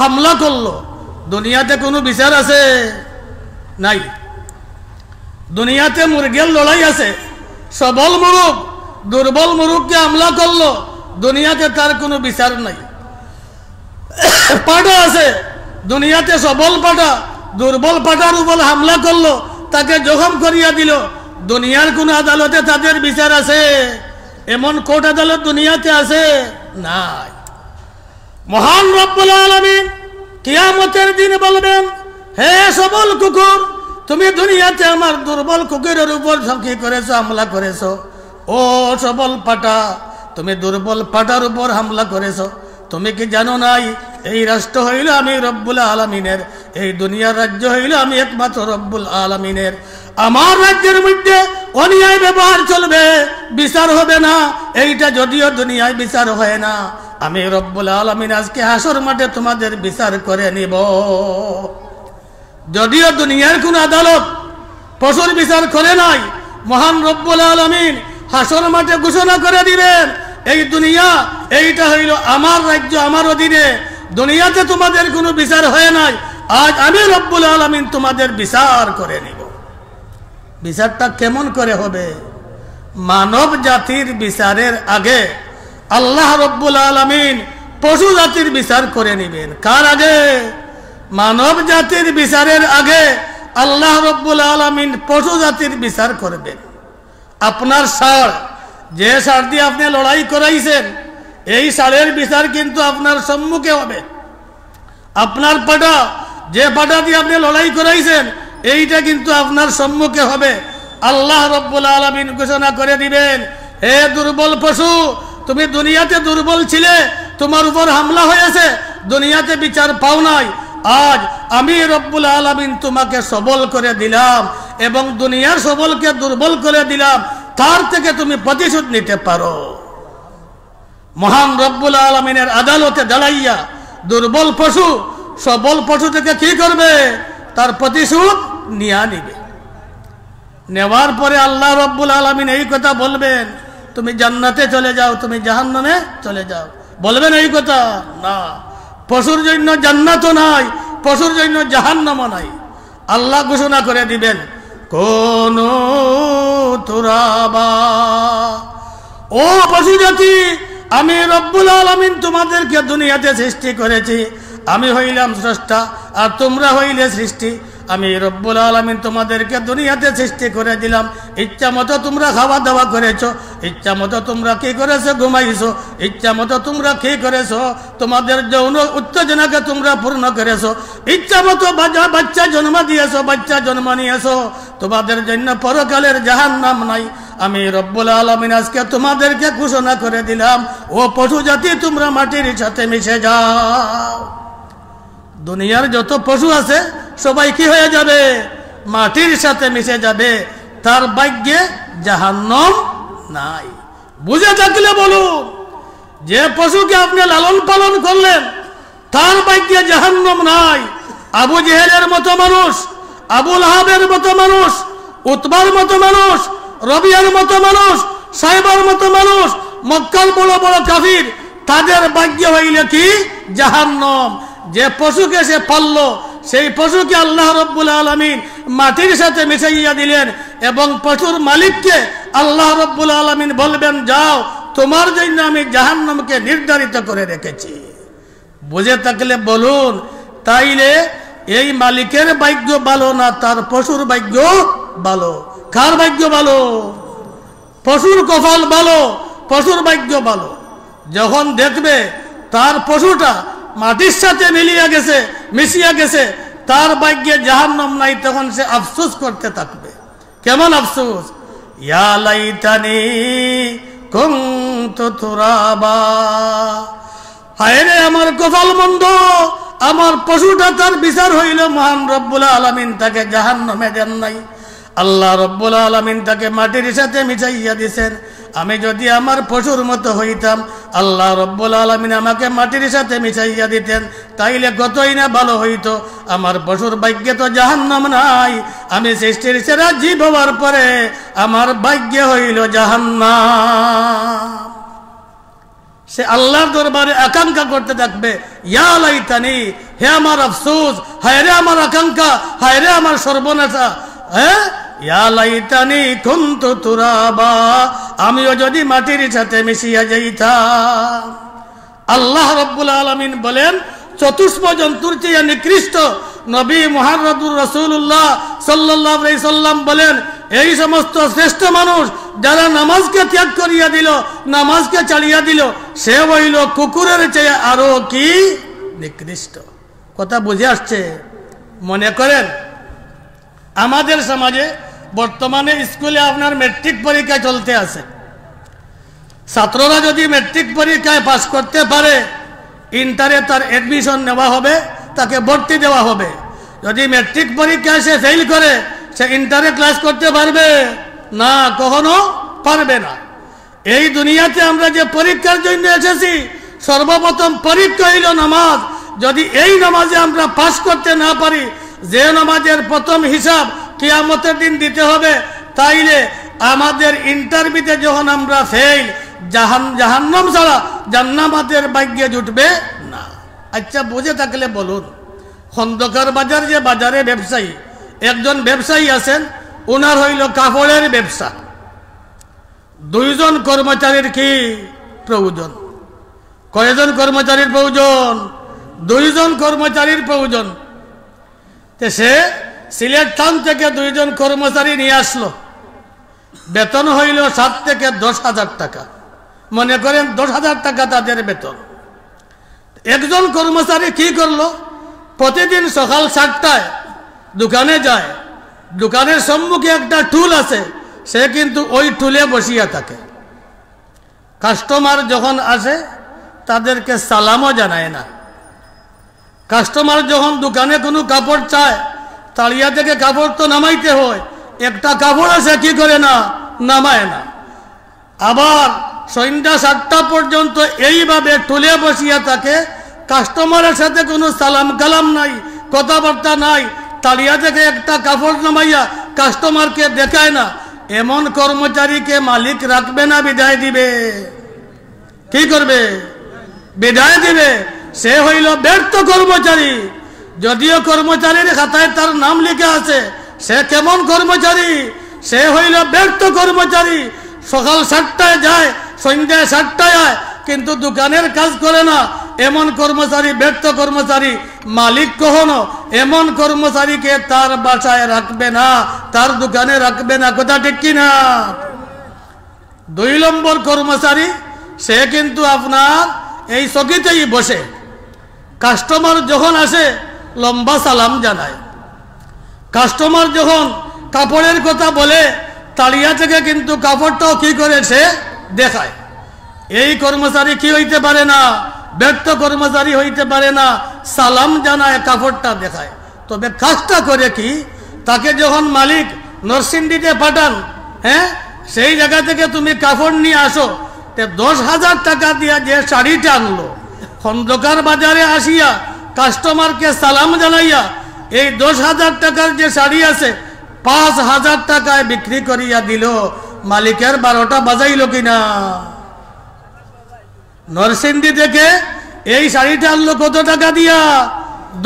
হামলা করলো দুনিয়াতে কোনো বিচার আছে নাই দুনিয়াতে মুরগের লড়াই আছে সবল মুরুখ দুর্বল মুরুখকে আমলা করলো দুনিয়াতে তার কোনো বিচার নাই পাটা আছে দুনিয়াতে সবল পাটা দুর্বল পাটার উপর হামলা করলো তাকে জখম করিয়া দিল দুনিয়ার কোন আদালতে তাদের বিচার আছে এমন কোর্ট আদালত দুনিয়াতে আছে নাই মহান রব্বুল আলমিন কিয়ামতের দিন বলবেন হে সবল কুকুর তুমি দুনিয়াতে আমার দুর্বল কুকুরের উপর ঝকি করেছো হামলা করেছো ও সবল পাটা তুমি দুর্বল পাটার উপর হামলা করেছো তুমি কি জানো নাই এই রাষ্ট্র হইল আমি রব্বুল আলমিনের এই দুনিয়ার রাজ্য হইল আমি একমাত্র রব্বুল আলমিনের আমার রাজ্যের মধ্যে অন্যায় ব্যবহার চলবে বিচার হবে না এইটা যদিও দুনিয়ায় বিচার হয় না আমি রব্বুল আলমিন আজকে হাসর মাঠে তোমাদের বিচার করে নিব যদিও দুনিয়ার কোন আদালত পশুর বিচার করে নাই মহান রব্বুল আলমিন হাসর মাঠে ঘোষণা করে দিবেন এই দুনিয়া এইটা হইল আমার রাজ্য আমার অধীনে দুনিয়াতে তোমাদের কোনো বিচার হয় নাই আজ আমি রব্বুল আলমিন তোমাদের বিচার করে নিব বিচারটা কেমন করে হবে মানব জাতির বিচারের আগে আল্লাহ রব্বুল আলমিন পশু জাতির বিচার করে নিবেন কার আগে মানব জাতির বিচারের আগে আল্লাহ রব্বুল আলমিন পশু জাতির বিচার করবেন আপনার সার যে সার দিয়ে আপনি লড়াই করাইছেন এই সারের বিচার কিন্তু আপনার সম্মুখে হবে আপনার পাটা যে পাটা দিয়ে আপনি লড়াই করাইছেন এইটা কিন্তু আপনার সম্মুখে হবে আল্লাহ রব্বুল আলমিন ঘোষণা করে দিবেন হে দুর্বল পশু তুমি দুনিয়াতে দুর্বল ছিলে তোমার উপর হামলা হয়েছে দুনিয়াতে বিচার পাও নাই আজ আমি রব্বুল আলমিন তোমাকে সবল করে দিলাম এবং দুনিয়ার সবলকে দুর্বল করে দিলাম তার থেকে তুমি প্রতিশোধ নিতে পারো মহান রব্বুল আলমিনের আদালতে দাঁড়াইয়া দুর্বল পশু সবল পশু থেকে কি করবে তার প্রতিশোধ নিয়া নিবে নেওয়ার পরে আল্লাহ রব্বুল আলমিন এই কথা বলবেন তুমি জান্নাতে চলে যাও তুমি জাহান নামে চলে যাও বলবেন এই কথা না পশুর জন্য জান্নাত নাই পশুর জন্য জাহান নামও নাই আল্লাহ ঘোষণা করে দিবেন কোন ও পশু জাতি আমি রব্বুল আলমিন তোমাদেরকে দুনিয়াতে সৃষ্টি করেছি আমি হইলাম স্রষ্টা আর তোমরা হইলে সৃষ্টি আমি রব্বুল আলমিন তোমাদেরকে দুনিয়াতে সৃষ্টি করে দিলাম ইচ্ছা মতো তোমরা খাওয়া দাওয়া করেছো ইচ্ছা মতো তোমরা কি করেছো ঘুমাইছো ইচ্ছা মতো তোমরা কি করেছো তোমাদের যৌন উত্তেজনাকে তোমরা পূর্ণ করেছো ইচ্ছা মতো বাচ্চা জন্ম দিয়েছো বাচ্চা জন্ম নিয়েছো তোমাদের জন্য পরকালের জাহান নাম নাই আমি রব্বুল আলমিন আজকে তোমাদেরকে ঘোষণা করে দিলাম ও পশু জাতি তোমরা মাটির সাথে মিশে যাও দুনিয়ার যত পশু আছে সবাই কি হয়ে যাবে মাটির সাথে মিশে যাবে তার ভাগ্যে জাহান্নম নাই বুঝে থাকলে বলুন যে পশুকে আপনি লালন পালন করলেন তার ভাগ্যে জাহান্নম নাই আবু জেহেলের মতো মানুষ আবুল লাহাবের মতো মানুষ উৎবার মতো মানুষ রবিয়ার মতো মানুষ সাইবার মতো মানুষ মক্কাল বড় বড় কাফির তাদের ভাগ্য হইলে কি জাহান্নম যে পশুকে সে পাললো সেই পশুকে আল্লাহ রব্বুল আলমিন মাটির সাথে মিশাইয়া দিলেন এবং পশুর মালিককে আল্লাহ রব্বুল আলমিন বলবেন যাও তোমার জন্য আমি জাহান্নকে নির্ধারিত করে রেখেছি বুঝে থাকলে বলুন তাইলে এই মালিকের ভাগ্য ভালো না তার পশুর ভাগ্য ভালো কার ভাগ্য ভালো পশুর কপাল ভালো পশুর ভাগ্য ভালো যখন দেখবে তার পশুটা মাটির সাথে মিলিয়া গেছে মিশিয়া গেছে তার ভাগ্যে নাম নাই তখন সে আফসোস করতে থাকবে কেমন আফসোস ইয়া রে আমার কপাল মন্দ আমার পশুটা তার বিচার হইল মহান রব্বুল আলমিন তাকে জাহান্নামে দেন নাই আল্লাহ রব্বুল আলমিন তাকে মাটির সাথে মিশাইয়া দিছেন আমি যদি আমার পশুর মতো হইতাম আল্লাহ রব্বুল আলমিন আমাকে মাটির সাথে মিশাইয়া দিতেন তাইলে গতই না ভালো হইতো আমার পশুর ভাগ্যে তো জাহান্নাম নাই আমি সৃষ্টির সেরা জীব হওয়ার পরে আমার ভাগ্যে হইল জাহান্নাম সে আল্লাহর দরবারে আকাঙ্ক্ষা করতে থাকবে ইয়া হে আমার আফসোস হায়রে আমার আকাঙ্ক্ষা হায়রে আমার সর্বনাশা হ্যাঁ লাইতানি কুন্ত তুরাবা আমিও যদি মাটির সাথে মিশিয়া যাইতাম আল্লাহ রব্বুল আলমিন বলেন চতুষ্প জন্তুর চেয়ে নিকৃষ্ট নবী মোহাম্মদুর রসুল্লাহ সাল্লাহ সাল্লাম বলেন এই সমস্ত শ্রেষ্ঠ মানুষ যারা নামাজকে ত্যাগ করিয়া দিল নামাজকে চালিয়া দিল সে হইল কুকুরের চেয়ে আরো কি নিকৃষ্ট কথা বুঝে আসছে মনে করেন আমাদের সমাজে বর্তমানে স্কুলে আপনার মেট্রিক পরীক্ষা চলতে আছে ছাত্ররা যদি মেট্রিক পরীক্ষায় পাস করতে পারে ইন্টারে তার অ্যাডমিশন নেওয়া হবে তাকে ভর্তি দেওয়া হবে যদি মেট্রিক পরীক্ষায় সে ফেল করে সে ইন্টারে ক্লাস করতে পারবে না কখনো পারবে না এই দুনিয়াতে আমরা যে পরীক্ষার জন্য এসেছি সর্বপ্রথম পরীক্ষা হইল নামাজ যদি এই নামাজে আমরা পাশ করতে না পারি যে নামাজের প্রথম হিসাব কিয়ামতের দিন দিতে হবে তাইলে আমাদের ইন্টারভিউতে যখন আমরা ফেল জাহান জাহান্নাম ছাড়া জান্নামাতের ভাগ্যে জুটবে না আচ্ছা বুঝে থাকলে বলুন খন্দকার বাজার যে বাজারে ব্যবসায়ী একজন ব্যবসায়ী আছেন ওনার হইল কাপড়ের ব্যবসা দুইজন কর্মচারীর কি প্রয়োজন কয়জন কর্মচারীর প্রয়োজন দুইজন কর্মচারীর প্রয়োজন তে সে সিলেট থান থেকে দুইজন কর্মচারী নিয়ে আসলো বেতন হইল সাত থেকে দশ হাজার টাকা মনে করেন দশ হাজার টাকা তাদের বেতন একজন কর্মচারী কি করলো প্রতিদিন সকাল সাতটায় দোকানে যায় দোকানের সম্মুখে একটা টুল আছে সে কিন্তু ওই টুলে বসিয়া থাকে কাস্টমার যখন আসে তাদেরকে সালামও জানায় না কাস্টমার যখন দোকানে কোনো কাপড় চায় তাড়িয়া থেকে কাপড় তো নামাইতে হয় একটা কাপড় আছে কি করে না নামায় না আবার সন্ধ্যা সাতটা পর্যন্ত এইভাবে টুলে বসিয়া থাকে কাস্টমারের সাথে কোনো সালাম কালাম নাই কথাবার্তা নাই তাড়িয়া থেকে একটা কাপড় নামাইয়া কাস্টমারকে দেখায় না এমন কর্মচারীকে মালিক রাখবে না বিদায় দিবে কি করবে বিদায় দিবে সে হইল ব্যর্থ কর্মচারী যদিও কর্মচারীর খাতায় তার নাম লেখা আছে সে কেমন কর্মচারী সে হইল ব্যর্থ কর্মচারী সকাল সাতটায় যায় সন্ধ্যায় সাতটায় আয় কিন্তু দোকানের কাজ করে না এমন কর্মচারী ব্যর্থ কর্মচারী মালিক কখনো এমন কর্মচারীকে তার বাসায় রাখবে না তার দোকানে রাখবে না কোথা ঠিক কিনা দুই নম্বর কর্মচারী সে কিন্তু আপনার এই চকিতেই বসে কাস্টমার যখন আসে লম্বা সালাম জানায় কাস্টমার যখন কাপড়ের কথা বলে তাড়িয়া থেকে কিন্তু কাপড়টাও কি করেছে দেখায় এই কর্মচারী কি হইতে পারে না ব্যর্থ কর্মচারী হইতে পারে না সালাম জানায় কাপড়টা দেখায় তবে কাজটা করে কি তাকে যখন মালিক নরসিংদিতে পাঠান হ্যাঁ সেই জায়গা থেকে তুমি কাপড় নিয়ে আসো দশ হাজার টাকা দিয়ে যে শাড়িটা আনলো খন্দকার বাজারে আসিয়া কাস্টমারকে সালাম জানাইয়া এই দশ হাজার টাকার যে শাড়ি আছে পাঁচ হাজার টাকায় বিক্রি করিয়া দিল মালিকের বারোটা বাজাইল কিনা নরসিংদী থেকে এই শাড়িটা আনলো কত টাকা দিয়া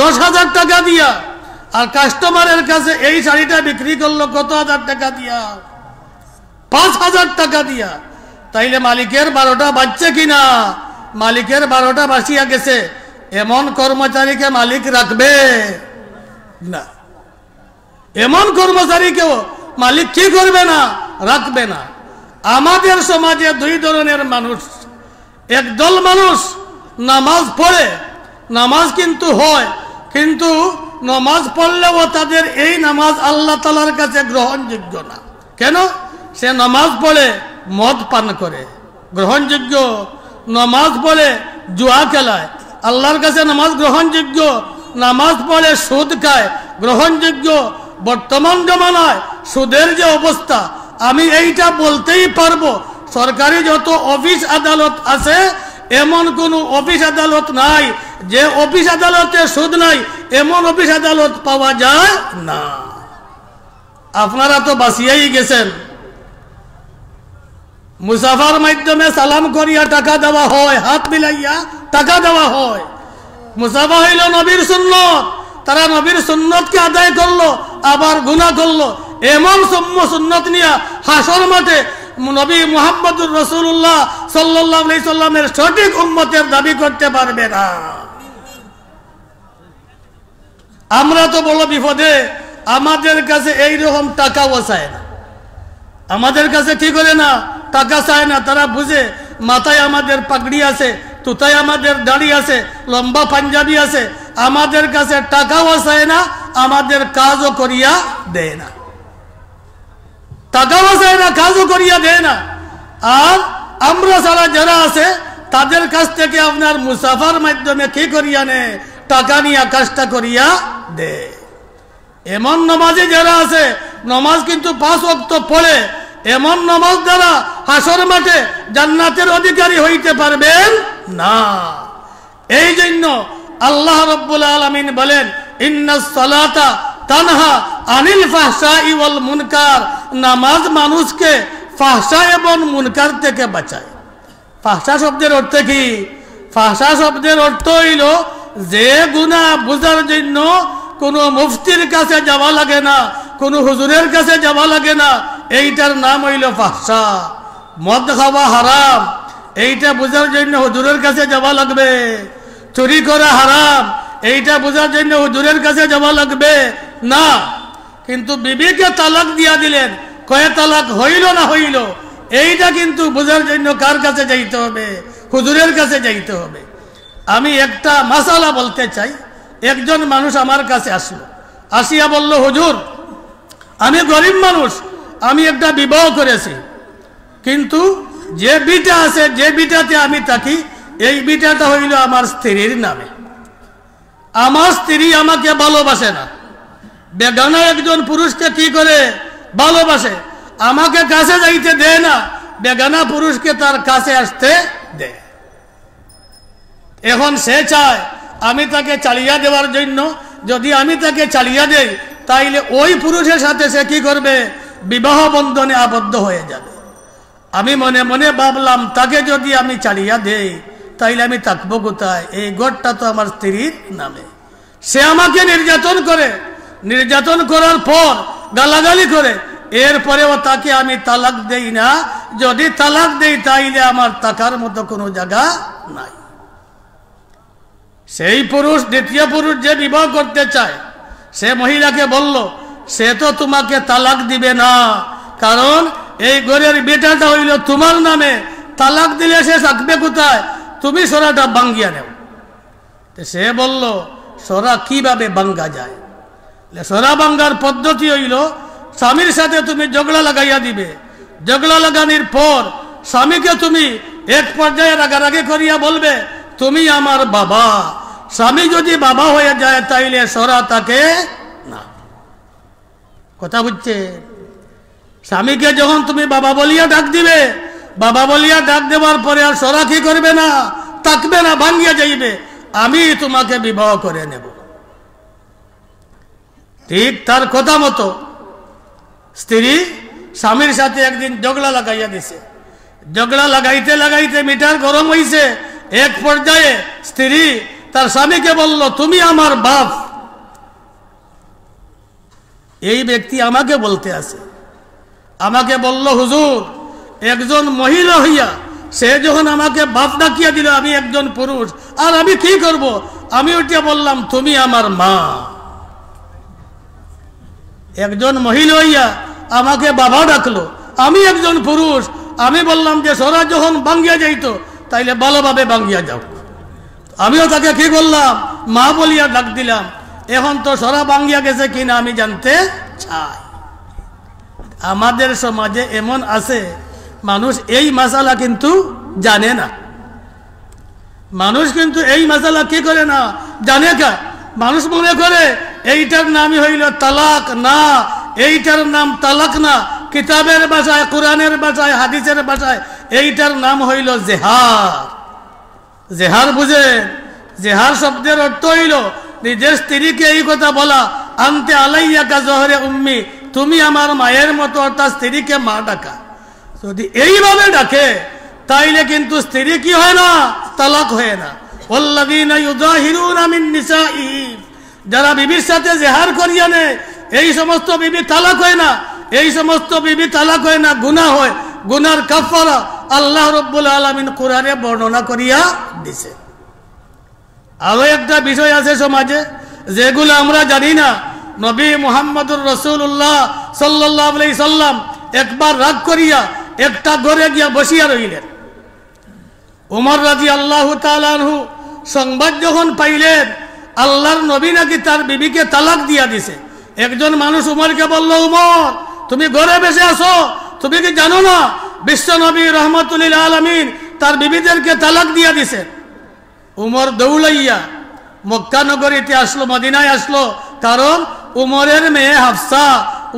দশ হাজার টাকা দিয়া আর কাস্টমারের কাছে এই শাড়িটা বিক্রি করলো কত হাজার টাকা দিয়া পাঁচ হাজার টাকা দিয়া তাইলে মালিকের বারোটা বাচ্চা কিনা মালিকের বারোটা বাসিয়া গেছে এমন কর্মচারীকে মালিক রাখবে না এমন কর্মচারীকে মালিক কি করবে না রাখবে না আমাদের সমাজে দুই ধরনের মানুষ একদল মানুষ নামাজ পড়ে নামাজ কিন্তু হয় কিন্তু নামাজ পড়লেও তাদের এই নামাজ আল্লাহ তালার কাছে গ্রহণযোগ্য না কেন সে নামাজ পড়ে মদ পান করে গ্রহণযোগ্য নামাজ পড়ে জুয়া খেলায় আল্লাহর কাছে নামাজ গ্রহণযোগ্য নামাজ পড়ে সুদ খায় গ্রহণযোগ্য বর্তমান জমানায় সুদের যে অবস্থা আমি এইটা বলতেই পারবো সরকারি যত অফিস আদালত আছে এমন কোন অফিস আদালত নাই যে অফিস আদালতে সুদ নাই এমন অফিস আদালত পাওয়া যায় না আপনারা তো বাঁচিয়েই গেছেন মুসাফার মাধ্যমে সালাম করিয়া টাকা দেওয়া হয় হাত মিলাইয়া টাকা দেওয়া হয় মুসাফা হইল নবীর সুন্নত তারা নবীর সুন্নতকে আদায় করলো আবার গুণা করলো এমন সম্য সুন্নত নিয়া হাসর মাঠে নবী মোহাম্মদুর রসুল্লাহ সাল্লাহ সাল্লামের সঠিক উন্মতের দাবি করতে পারবে না আমরা তো বলো বিপদে আমাদের কাছে এইরকম টাকা বসায় না আমাদের কাছে ঠিক হলে না টাকা চায় না তারা বুঝে মাথায় আমাদের পাগড়ি আছে তুতায় আমাদের দাড়ি আছে লম্বা পাঞ্জাবি আছে আমাদের কাছে টাকাও চায় না আমাদের কাজও করিয়া দেয় না টাকাও চায় না কাজও করিয়া দেয় না আর আমরা ছাড়া যারা আছে তাদের কাছ থেকে আপনার মুসাফার মাধ্যমে কি করিয়া নে টাকা নিয়ে কাজটা করিয়া দে এমন নমাজে যারা আছে নমাজ কিন্তু পাঁচ অক্ট পড়ে এমন নামাজ দ্বারা হাসর মাঠে জান্নাতের অধিকারী হইতে পারবেন না এই জন্য আল্লাহ রব্বুল আলমিন বলেন ইন্নাসলাতা তানহা আনিল ফাহসা ইউল মুনকার নামাজ মানুষকে ফাহসা এবং মুনকার থেকে বাঁচায় ফাহসা শব্দের অর্থ কি ফাহসা শব্দের অর্থ হইল যে গুণা বোঝার জন্য কোনো মুফতির কাছে যাওয়া লাগে না কোনো হুজুরের কাছে যাওয়া লাগে না এইটার নাম হইল ফাহসা মদ খাওয়া হারাম এইটা বোঝার জন্য হুজুরের কাছে যাওয়া লাগবে চুরি করা হারাম এইটা বোঝার জন্য হুজুরের কাছে যাওয়া লাগবে না কিন্তু বিবিকে তালাক দিয়া দিলেন কয়ে তালাক হইল না হইল এইটা কিন্তু বোঝার জন্য কার কাছে যাইতে হবে হুজুরের কাছে যাইতে হবে আমি একটা মশালা বলতে চাই একজন মানুষ আমার কাছে আসলো আসিয়া বলল হুজুর আমি গরিব মানুষ আমি একটা বিবাহ করেছি কিন্তু যে বিটা আছে যে বিটাতে আমি থাকি এই বিটাটা হইল আমার স্ত্রীর নামে আমার স্ত্রী আমাকে ভালোবাসে না বেগানা একজন পুরুষকে কি করে ভালোবাসে আমাকে কাছে যাইতে দেয় না বেগানা পুরুষকে তার কাছে আসতে দেয় এখন সে চায় আমি তাকে চালিয়ে দেওয়ার জন্য যদি আমি তাকে চালিয়া দেই তাইলে ওই পুরুষের সাথে সে কি করবে বিবাহ বন্ধনে আবদ্ধ হয়ে যাবে আমি মনে মনে ভাবলাম তাকে যদি আমি চালিয়া দেই তাইলে আমি থাকবো কোথায় এই গড়টা তো আমার স্ত্রীর নামে সে আমাকে নির্যাতন করে নির্যাতন করার পর গালাগালি করে এরপরেও তাকে আমি তালাক দেই না যদি তালাক দেই তাইলে আমার তাকার মতো কোনো জায়গা নাই সেই পুরুষ দ্বিতীয় পুরুষ যে বিবাহ করতে চায় সে মহিলাকে বলল সে তো তোমাকে তালাক দিবে না কারণ এই গরের বেটাটা হইল তোমার নামে তালাক দিলে সে থাকবে কোথায় তুমি সোরাটা বাঙ্গিয়া নেও সে বলল সোরা কিভাবে বাঙ্গা যায় সোরা বাঙ্গার পদ্ধতি হইল স্বামীর সাথে তুমি জগলা লাগাইয়া দিবে জগলা লাগানির পর স্বামীকে তুমি এক পর্যায়ে রাগারাগি করিয়া বলবে তুমি আমার বাবা স্বামী যদি বাবা হয়ে যায় তাইলে সরা তাকে না কথা বুঝছে স্বামীকে যখন তুমি বাবা বলিয়া ডাক দিবে বাবা বলিয়া ডাক দেওয়ার পরে আর সরা কি করবে না তাকবে না ভাঙ্গিয়া যাইবে আমি তোমাকে বিবাহ করে নেব ঠিক তার কথা মতো স্ত্রী স্বামীর সাথে একদিন জগলা লাগাইয়া দিছে জগলা লাগাইতে লাগাইতে মিটার গরম হইছে এক পর্যায়ে স্ত্রী তার স্বামীকে বলল তুমি আমার বাপ এই ব্যক্তি আমাকে বলতে আছে আমাকে বলল হুজুর একজন মহিলা হইয়া সে যখন আমাকে বাপ ডাকিয়া দিল আমি একজন পুরুষ আর আমি কি করব আমি উঠিয়া বললাম তুমি আমার মা একজন মহিলা হইয়া আমাকে বাবা ডাকলো আমি একজন পুরুষ আমি বললাম যে সরা যখন বাঙ্গিয়া যাইতো তাইলে ভালোভাবে ভাঙিয়া যাও আমিও তাকে কি করলাম মা বলিয়া ডাক দিলাম এখন তো সরা ভাঙ্গিয়া গেছে কিনা আমি জানতে চাই আমাদের সমাজে এমন আছে মানুষ এই মশালা কিন্তু জানে না মানুষ কিন্তু এই মশালা কি করে না জানে কা মানুষ মনে করে এইটার নামই হইল তালাক না এইটার নাম তালাক না কিতাবের বাসায় কোরআনের বাসায় হাদিসের বাসায় এইটার নাম হইল জেহার জেহার বুঝেন জেহার শব্দের অর্থ হইল নিজের স্ত্রীকে এই কথা বলা আনতে আলাইয়াকা জহরে উম্মি তুমি আমার মায়ের মতো অর্থাৎ স্ত্রীকে মা ডাকা যদি এইভাবে ডাকে তাইলে কিন্তু স্ত্রী কি হয় না তালাক হয় না যারা বিবির সাথে জেহার করিয়া নেয় এই সমস্ত বিবি তালাক হয় না এই সমস্ত বিবি তালাক হয় না গুনা হয় গুনার কাফারা আল্লাহ রব্বুল আলমিন কোরআনে বর্ণনা করিয়া দিছে আরো একটা বিষয় আছে সমাজে যেগুলো আমরা জানি না নবী মোহাম্মদুর রসুল্লাহ সাল্লাহ সাল্লাম একবার রাগ করিয়া একটা ঘরে গিয়া বসিয়া রইলেন উমর রাজি আল্লাহ তালানহু সংবাদ যখন পাইলেন আল্লাহর নবী নাকি তার বিবিকে তালাক দিয়া দিছে একজন মানুষ উমরকে বলল উমর তুমি ঘরে বেসে আসো তুমি কি জানো না বিশ্বনবী রহমতুল্লিল আলমিন তার বিবিদেরকে তালাক দিয়া দিছে উমর দৌলাইয়া নগরীতে আসলো মদিনায় আসলো কারণ উমরের মেয়ে হাফসা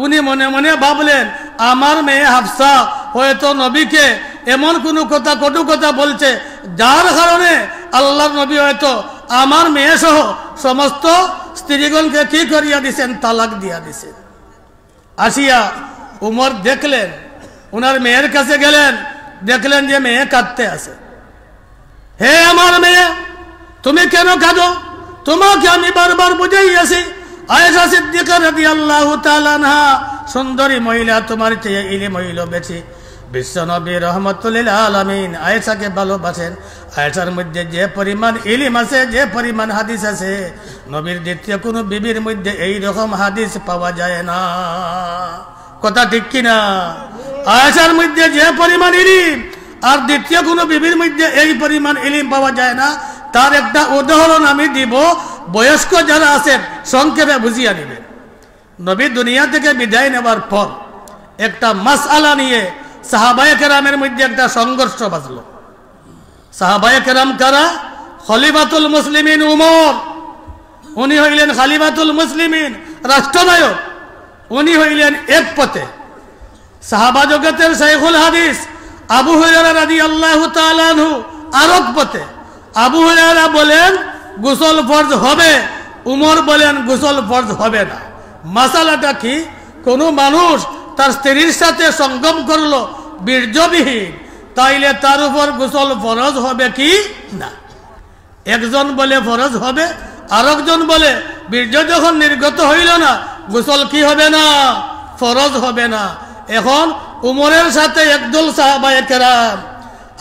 উনি মনে মনে ভাবলেন আমার মেয়ে হাফসা হয়তো নবীকে এমন কোনো কথা কটু কথা বলছে যার কারণে আল্লাহর নবী হয়তো আমার মেয়ে সহ সমস্ত স্ত্রীগণকে কি করিয়া দিছেন তালাক দিয়া দিছেন আসিয়া উমর দেখলেন উনার মেয়ের কাছে গেলেন দেখলেন যে মেয়ে কাঁদতে আছে হে আমার মেয়ে তুমি কেন কাঁদো তোমাকে আমি বারবার বুঝাইয়াছি আয়েশা সিদ্দিকা রাদি আল্লাহ তালানহা সুন্দরী মহিলা তোমার চেয়ে ইলি মহিলা বেছি বিশ্বনবী রহমতুল্লিল আলমিন আয়েশাকে ভালোবাসেন আয়েশার মধ্যে যে পরিমাণ ইলিম আছে যে পরিমাণ হাদিস আছে নবীর দ্বিতীয় কোনো বিবির মধ্যে এই রকম হাদিস পাওয়া যায় না কথা ঠিক কিনা আয়াসার মধ্যে যে পরিমাণ ইলিম আর দ্বিতীয় কোনো বিবির মধ্যে এই পরিমাণ ইলিম পাওয়া যায় না তার একটা উদাহরণ আমি দিব বয়স্ক যারা আছেন সংক্ষেপে বুঝিয়ে নেবেন নবী দুনিয়া থেকে বিদায় নেবার পর একটা মাস আলা নিয়ে সাহাবায় কেরামের মধ্যে একটা সংঘর্ষ বাঁচল সাহাবায় কেরাম কারা খলিবাতুল মুসলিমিন উমর উনি হইলেন খালিবাতুল মুসলিমিন রাষ্ট্রনায়ক উনি হইলেন এক পথে সাহাবা জগতের শেখুল হাদিস আবু রাদি আল্লাহ তালু আরক পথে আবু হাজারা বলেন গুসল ফর্জ হবে উমর বলেন গুসল ফর্জ হবে না মশালাটা কি কোনো মানুষ তার স্ত্রীর সাথে সঙ্গম করলো বীর্যবিহীন তাইলে তার উপর গুসল ফরজ হবে কি না একজন বলে ফরজ হবে আরেকজন বলে বীর্য যখন নির্গত হইল না গোসল কি হবে না ফরজ হবে না এখন উমরের সাথে একদল সাহাবায় কেরাম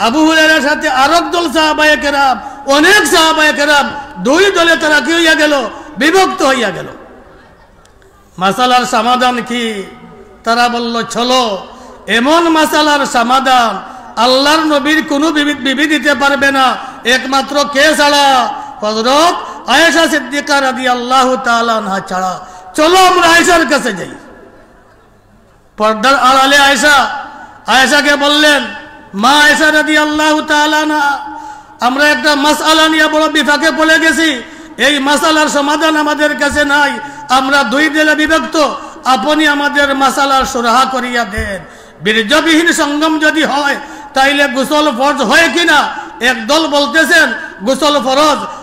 আবু হুলের সাথে আর একদল সাহাবায় কেরাম অনেক সাহাবায় কেরাম দুই দলে তারা কি হইয়া গেল বিভক্ত হইয়া গেল মাসালার সমাধান কি তারা বলল চলো এমন মাসালার সমাধান আল্লাহর নবীর কোনো বিবি দিতে পারবে না একমাত্র কে ছাড়া হজরত আয়েশা সিদ্দিকা রাদি আল্লাহ তালা ছাড়া চলো আমরা আয়সার কাছে যাই পর্দার আড়ালে আয়সা আয়সাকে বললেন মা আয়সা রাদি আল্লাহ না আমরা একটা মাসালা নিয়ে বড় বিফাকে পড়ে গেছি এই মাসালার সমাধান আমাদের কাছে নাই আমরা দুই দিলে বিভক্ত আপনি আমাদের মাসালার সুরাহা করিয়া দেন বীর্যবিহীন সঙ্গম যদি হয় তাইলে গোসল ফরজ হয় কিনা একদল বলতেছেন গুসল ফরজ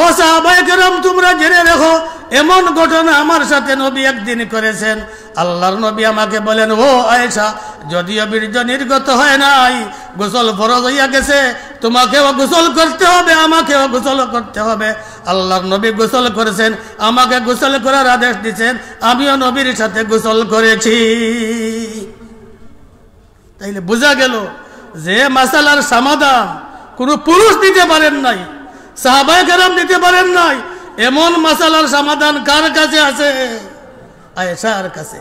ও সাহবায়কেরম তোমরা জেনে রেখো এমন ঘটনা আমার সাথে নবী একদিন করেছেন আল্লাহর নবী আমাকে বলেন ও আয়েশা যদিও বীর্য নির্গত হয় নাই গোসল ফরজ হইয়া গেছে তোমাকেও গোসল করতে হবে আমাকেও গোসল করতে হবে আল্লাহর নবী গোসল করেছেন আমাকে গোসল করার আদেশ দিচ্ছেন আমিও নবীর সাথে গোসল করেছি তাইলে বোঝা গেল যে মাসালার সমাধান কোনো পুরুষ দিতে পারেন নাই সাহাবায় কেরাম দিতে পারেন নাই এমন মাসালার সমাধান কার কাছে আছে আয়েশার কাছে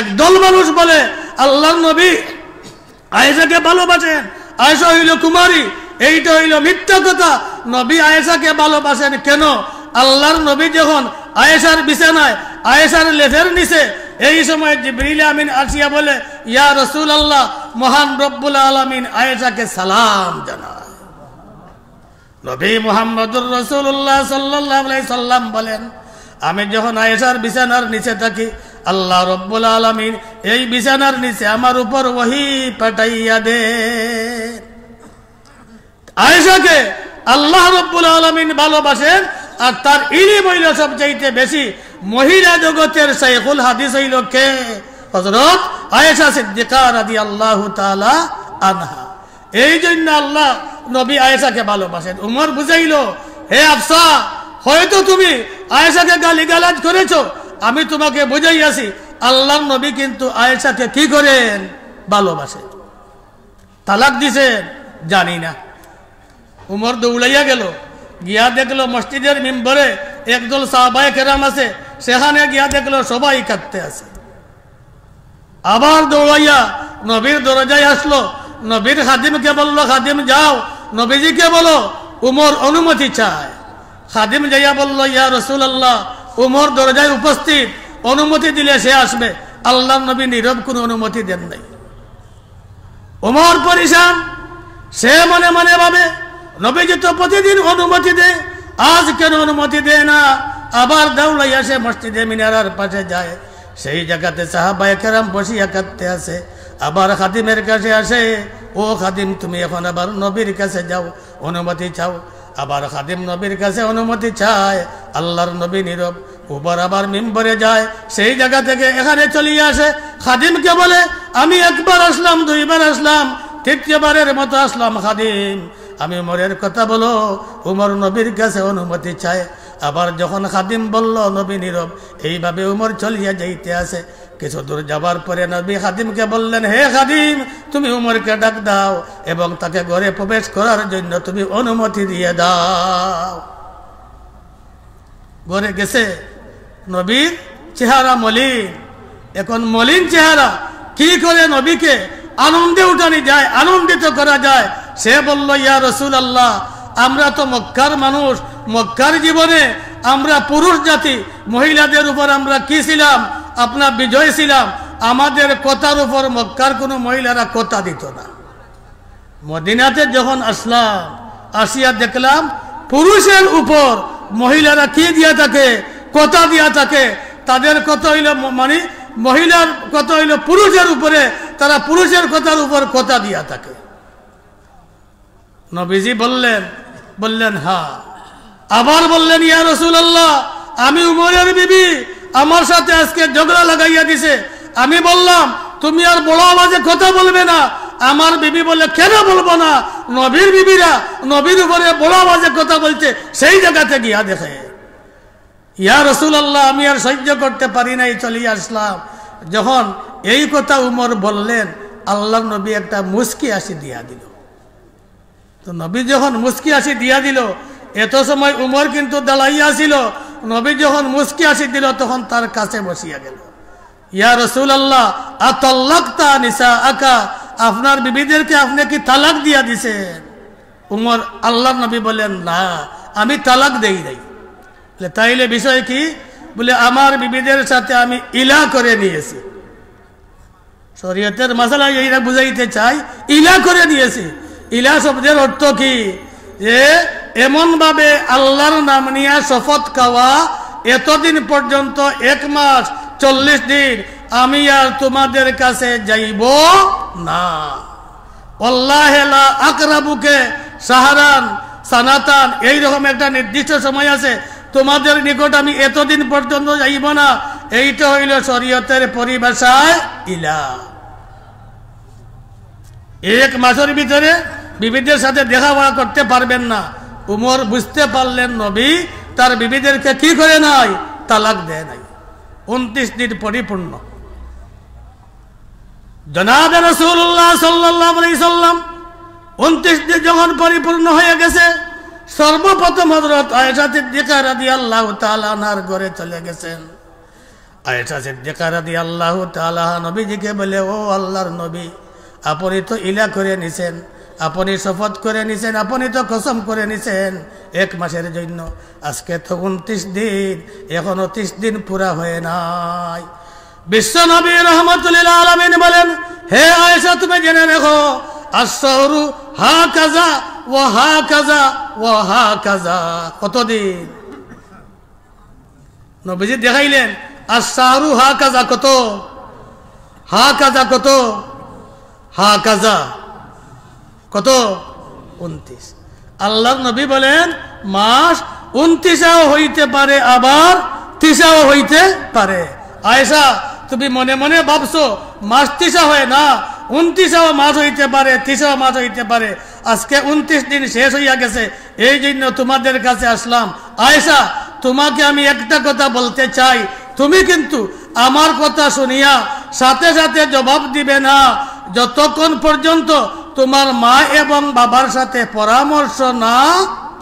একদল মানুষ বলে আল্লাহ নবী আয়েশাকে ভালোবাসেন আয়েশা হইল কুমারী এইটা হইল মিথ্যা কথা নবী আয়েশাকে ভালোবাসেন কেন আল্লাহর নবী যখন আয়েশার বিছানায় আয়েশার লেফের নিছে এই সময় জিবরিল আমিন আসিয়া বলে ইয়া রসুল আল্লাহ মহান রব্বুল আলমিন আয়েশাকে সালাম জানায় নবী মোহাম্মদুর সাল্লাল্লাহু আলাইহি সাল্লাম বলেন আমি যখন আয়েশার বিছানার নিচে থাকি আল্লাহ রাব্বুল আলামিন এই বিছানার নিচে আমার উপর ওহি পাঠাইয়া দে আয়েশাকে আল্লাহ রাব্বুল আলামিন ভালোবাসেন আর তার ইলি বইল সবচাইতে বেশি মহিলা জগতের শাইখুল হাদিস হইল কে হযরত আয়েশা সিদ্দিকা রাদিয়াল্লাহু তাআলা আনহা এই জন্য আল্লাহ নবী আয়েশাকে ভালোবাসেন উমর বুঝাইল হে আফসা হয়তো তুমি আয়েশাকে গালি গালাজ করেছো আমি তোমাকে বুঝাইয়াছি আল্লাহ নবী কিন্তু আয়েশাকে কি করেন ভালোবাসে তালাক দিছেন জানি না উমর দৌড়াইয়া গেল গিয়া দেখলো মসজিদের মেম্বরে একদল সাহবায় কেরাম আছে সেখানে গিয়া দেখলো সবাই কাঁদতে আছে আবার দৌড়াইয়া নবীর দরজায় আসলো নবীর খাদিমকে বললো খাদিম যাও নবীজিকে বলো উমর অনুমতি চায় খাদিম যাইয়া বলল ইয়া রসুল আল্লাহ উমর দরজায় উপস্থিত অনুমতি দিলে সে আসবে আল্লাহ নবী নীরব কোনো অনুমতি দেন নাই উমর পরিশান সে মনে মনে ভাবে নবীজি তো প্রতিদিন অনুমতি দেয় আজ কেন অনুমতি দেয় না আবার দাউলাইয়া সে মসজিদে মিনারার পাশে যায় সেই জায়গাতে সাহাবায় কেরাম বসিয়া কাঁদতে আছে আবার খাদিমের কাছে আসে ও খাদিম তুমি এখন আবার নবীর কাছে যাও অনুমতি চাও আবার খাদিম নবীর কাছে অনুমতি চায় আল্লাহর নবী নীরব উপর আবার মিম্বরে যায় সেই জায়গা থেকে এখানে চলিয়ে আসে খাদিমকে বলে আমি একবার আসলাম দুইবার আসলাম তৃতীয়বারের মতো আসলাম খাদিম আমি মরের কথা বলো উমর নবীর কাছে অনুমতি চায় আবার যখন খাদিম বলল নবী নীরব এইভাবে উমর চলিয়া যাইতে আছে কিছু দূর যাবার পরে নবী খাদিমকে বললেন হে খাদিম তুমি উমরকে ডাক দাও এবং তাকে ঘরে প্রবেশ করার জন্য তুমি অনুমতি দিয়ে দাও ঘরে গেছে নবীর চেহারা মলিন এখন মলিন চেহারা কি করে নবীকে আনন্দে উঠানি যায় আনন্দিত করা যায় সে বলল ইয়া রসুল আল্লাহ আমরা তো মক্কার মানুষ মক্কার জীবনে আমরা পুরুষ জাতি মহিলাদের উপর আমরা কি ছিলাম আপনার বিজয় ছিলাম আমাদের কথার উপর মক্কার কোনো মহিলারা কথা দিত না মদিনাতে যখন আসলাম আসিয়া দেখলাম পুরুষের উপর মহিলারা কি দিয়া থাকে কথা দিয়া থাকে তাদের কথা হইল মানে মহিলার কথা হইল পুরুষের উপরে তারা পুরুষের কথার উপর কথা দিয়া থাকে নবীজি বললেন বললেন হা হ্যাঁ। আবার বললেন ইয়া রসুল্লাহ আমি উমরের বিবি আমার সাথে আজকে ঝগড়া লাগাইয়া দিছে আমি বললাম তুমি আর বড় আওয়াজে কথা বলবে না আমার বিবি বলে কেন বলবো না নবীর বিবিরা নবীর উপরে বড় আওয়াজে কথা বলছে সেই জায়গাতে গিয়া দেখে ইয়া রসুল্লাহ আমি আর সহ্য করতে পারি নাই চলিয়া আসলাম যখন এই কথা উমর বললেন আল্লাহ নবী একটা মুস্কি আসি দিয়া দিল তো নবী যখন মুস্কি আসি দিয়া দিল এত সময় উমর কিন্তু দাঁড়াইয়াছিল নবী যখন মুসকি আসি দিল তখন তার কাছে বসিয়া গেল ইয়া রসুল আল্লাহ আতাল্লাক্তা নিসা আকা আপনার বিবিদেরকে আপনি কি তালাক দিয়া দিছেন উমর আল্লাহ নবী বলেন না আমি তালাক দেই নাই তাইলে বিষয় কি বলে আমার বিবিদের সাথে আমি ইলা করে নিয়েছি শরীয়তের মশলা এইটা বুঝাইতে চাই ইলা করে নিয়েছি ইলা শব্দের অর্থ কি যে এমনভাবে আল্লাহর নাম নিয়ে শপথ খাওয়া এতদিন পর্যন্ত এক মাস চল্লিশ দিন আমি আর তোমাদের কাছে যাইব না অল্লাহেলা আকরাবুকে সাহারান সানাতান এইরকম একটা নির্দিষ্ট সময় আছে তোমাদের নিকট আমি এতদিন পর্যন্ত যাইব না এইটা হইল শরীয়তের পরিভাষায় ইলা এক মাসের ভিতরে বিবিদের সাথে দেখা করতে পারবেন না উমর বুঝতে পারলেন নবী তার বিবিদেরকে কি করে নাই তালাক দেয় নাই উনত্রিশ দিন পরিপূর্ণ জনাবে রসুল্লাহ সাল্লাম উনত্রিশ দিন যখন পরিপূর্ণ হয়ে গেছে সর্বপ্রথম হজরত আয়সা সিদ্দিকা রাদি আল্লাহ তালানার ঘরে চলে গেছেন আয়সা সিদ্দিকা রাদি আল্লাহ তালাহ নবীজিকে বলে ও আল্লাহর নবী আপনি তো ইলা করে নিছেন আপনি শপথ করে নিছেন আপনি তো কসম করে নিছেন এক মাসের জন্য আজকে তো উনত্রিশ দিন এখনো ত্রিশ দিন পুরা হয়ে নাই বিশ্ব নবী রহমতুল্লাহ আলমিন বলেন হে আয়সা তুমি জেনে রেখো আশাহরু হা কাজা ও হা কাজা ও হা কাজা কতদিন নবীজি দেখাইলেন আশাহরু হা কাজা কত হা কাজা কত হা কাজা কত উনত্রিশ আল্লাহ নবী বলেন মাস উনত্রিশাও হইতে পারে আবার তিসাও হইতে পারে আয়েশা তুমি মনে মনে ভাবছো মাস তিসা হয় না উনত্রিশাও মাস হইতে পারে তিসাও মাস হইতে পারে আজকে উনত্রিশ দিন শেষ হইয়া গেছে এই জন্য তোমাদের কাছে আসলাম আয়েশা তোমাকে আমি একটা কথা বলতে চাই তুমি কিন্তু আমার কথা শুনিয়া সাথে সাথে জবাব দিবে না যতক্ষণ পর্যন্ত তোমার মা এবং বাবার সাথে পরামর্শ না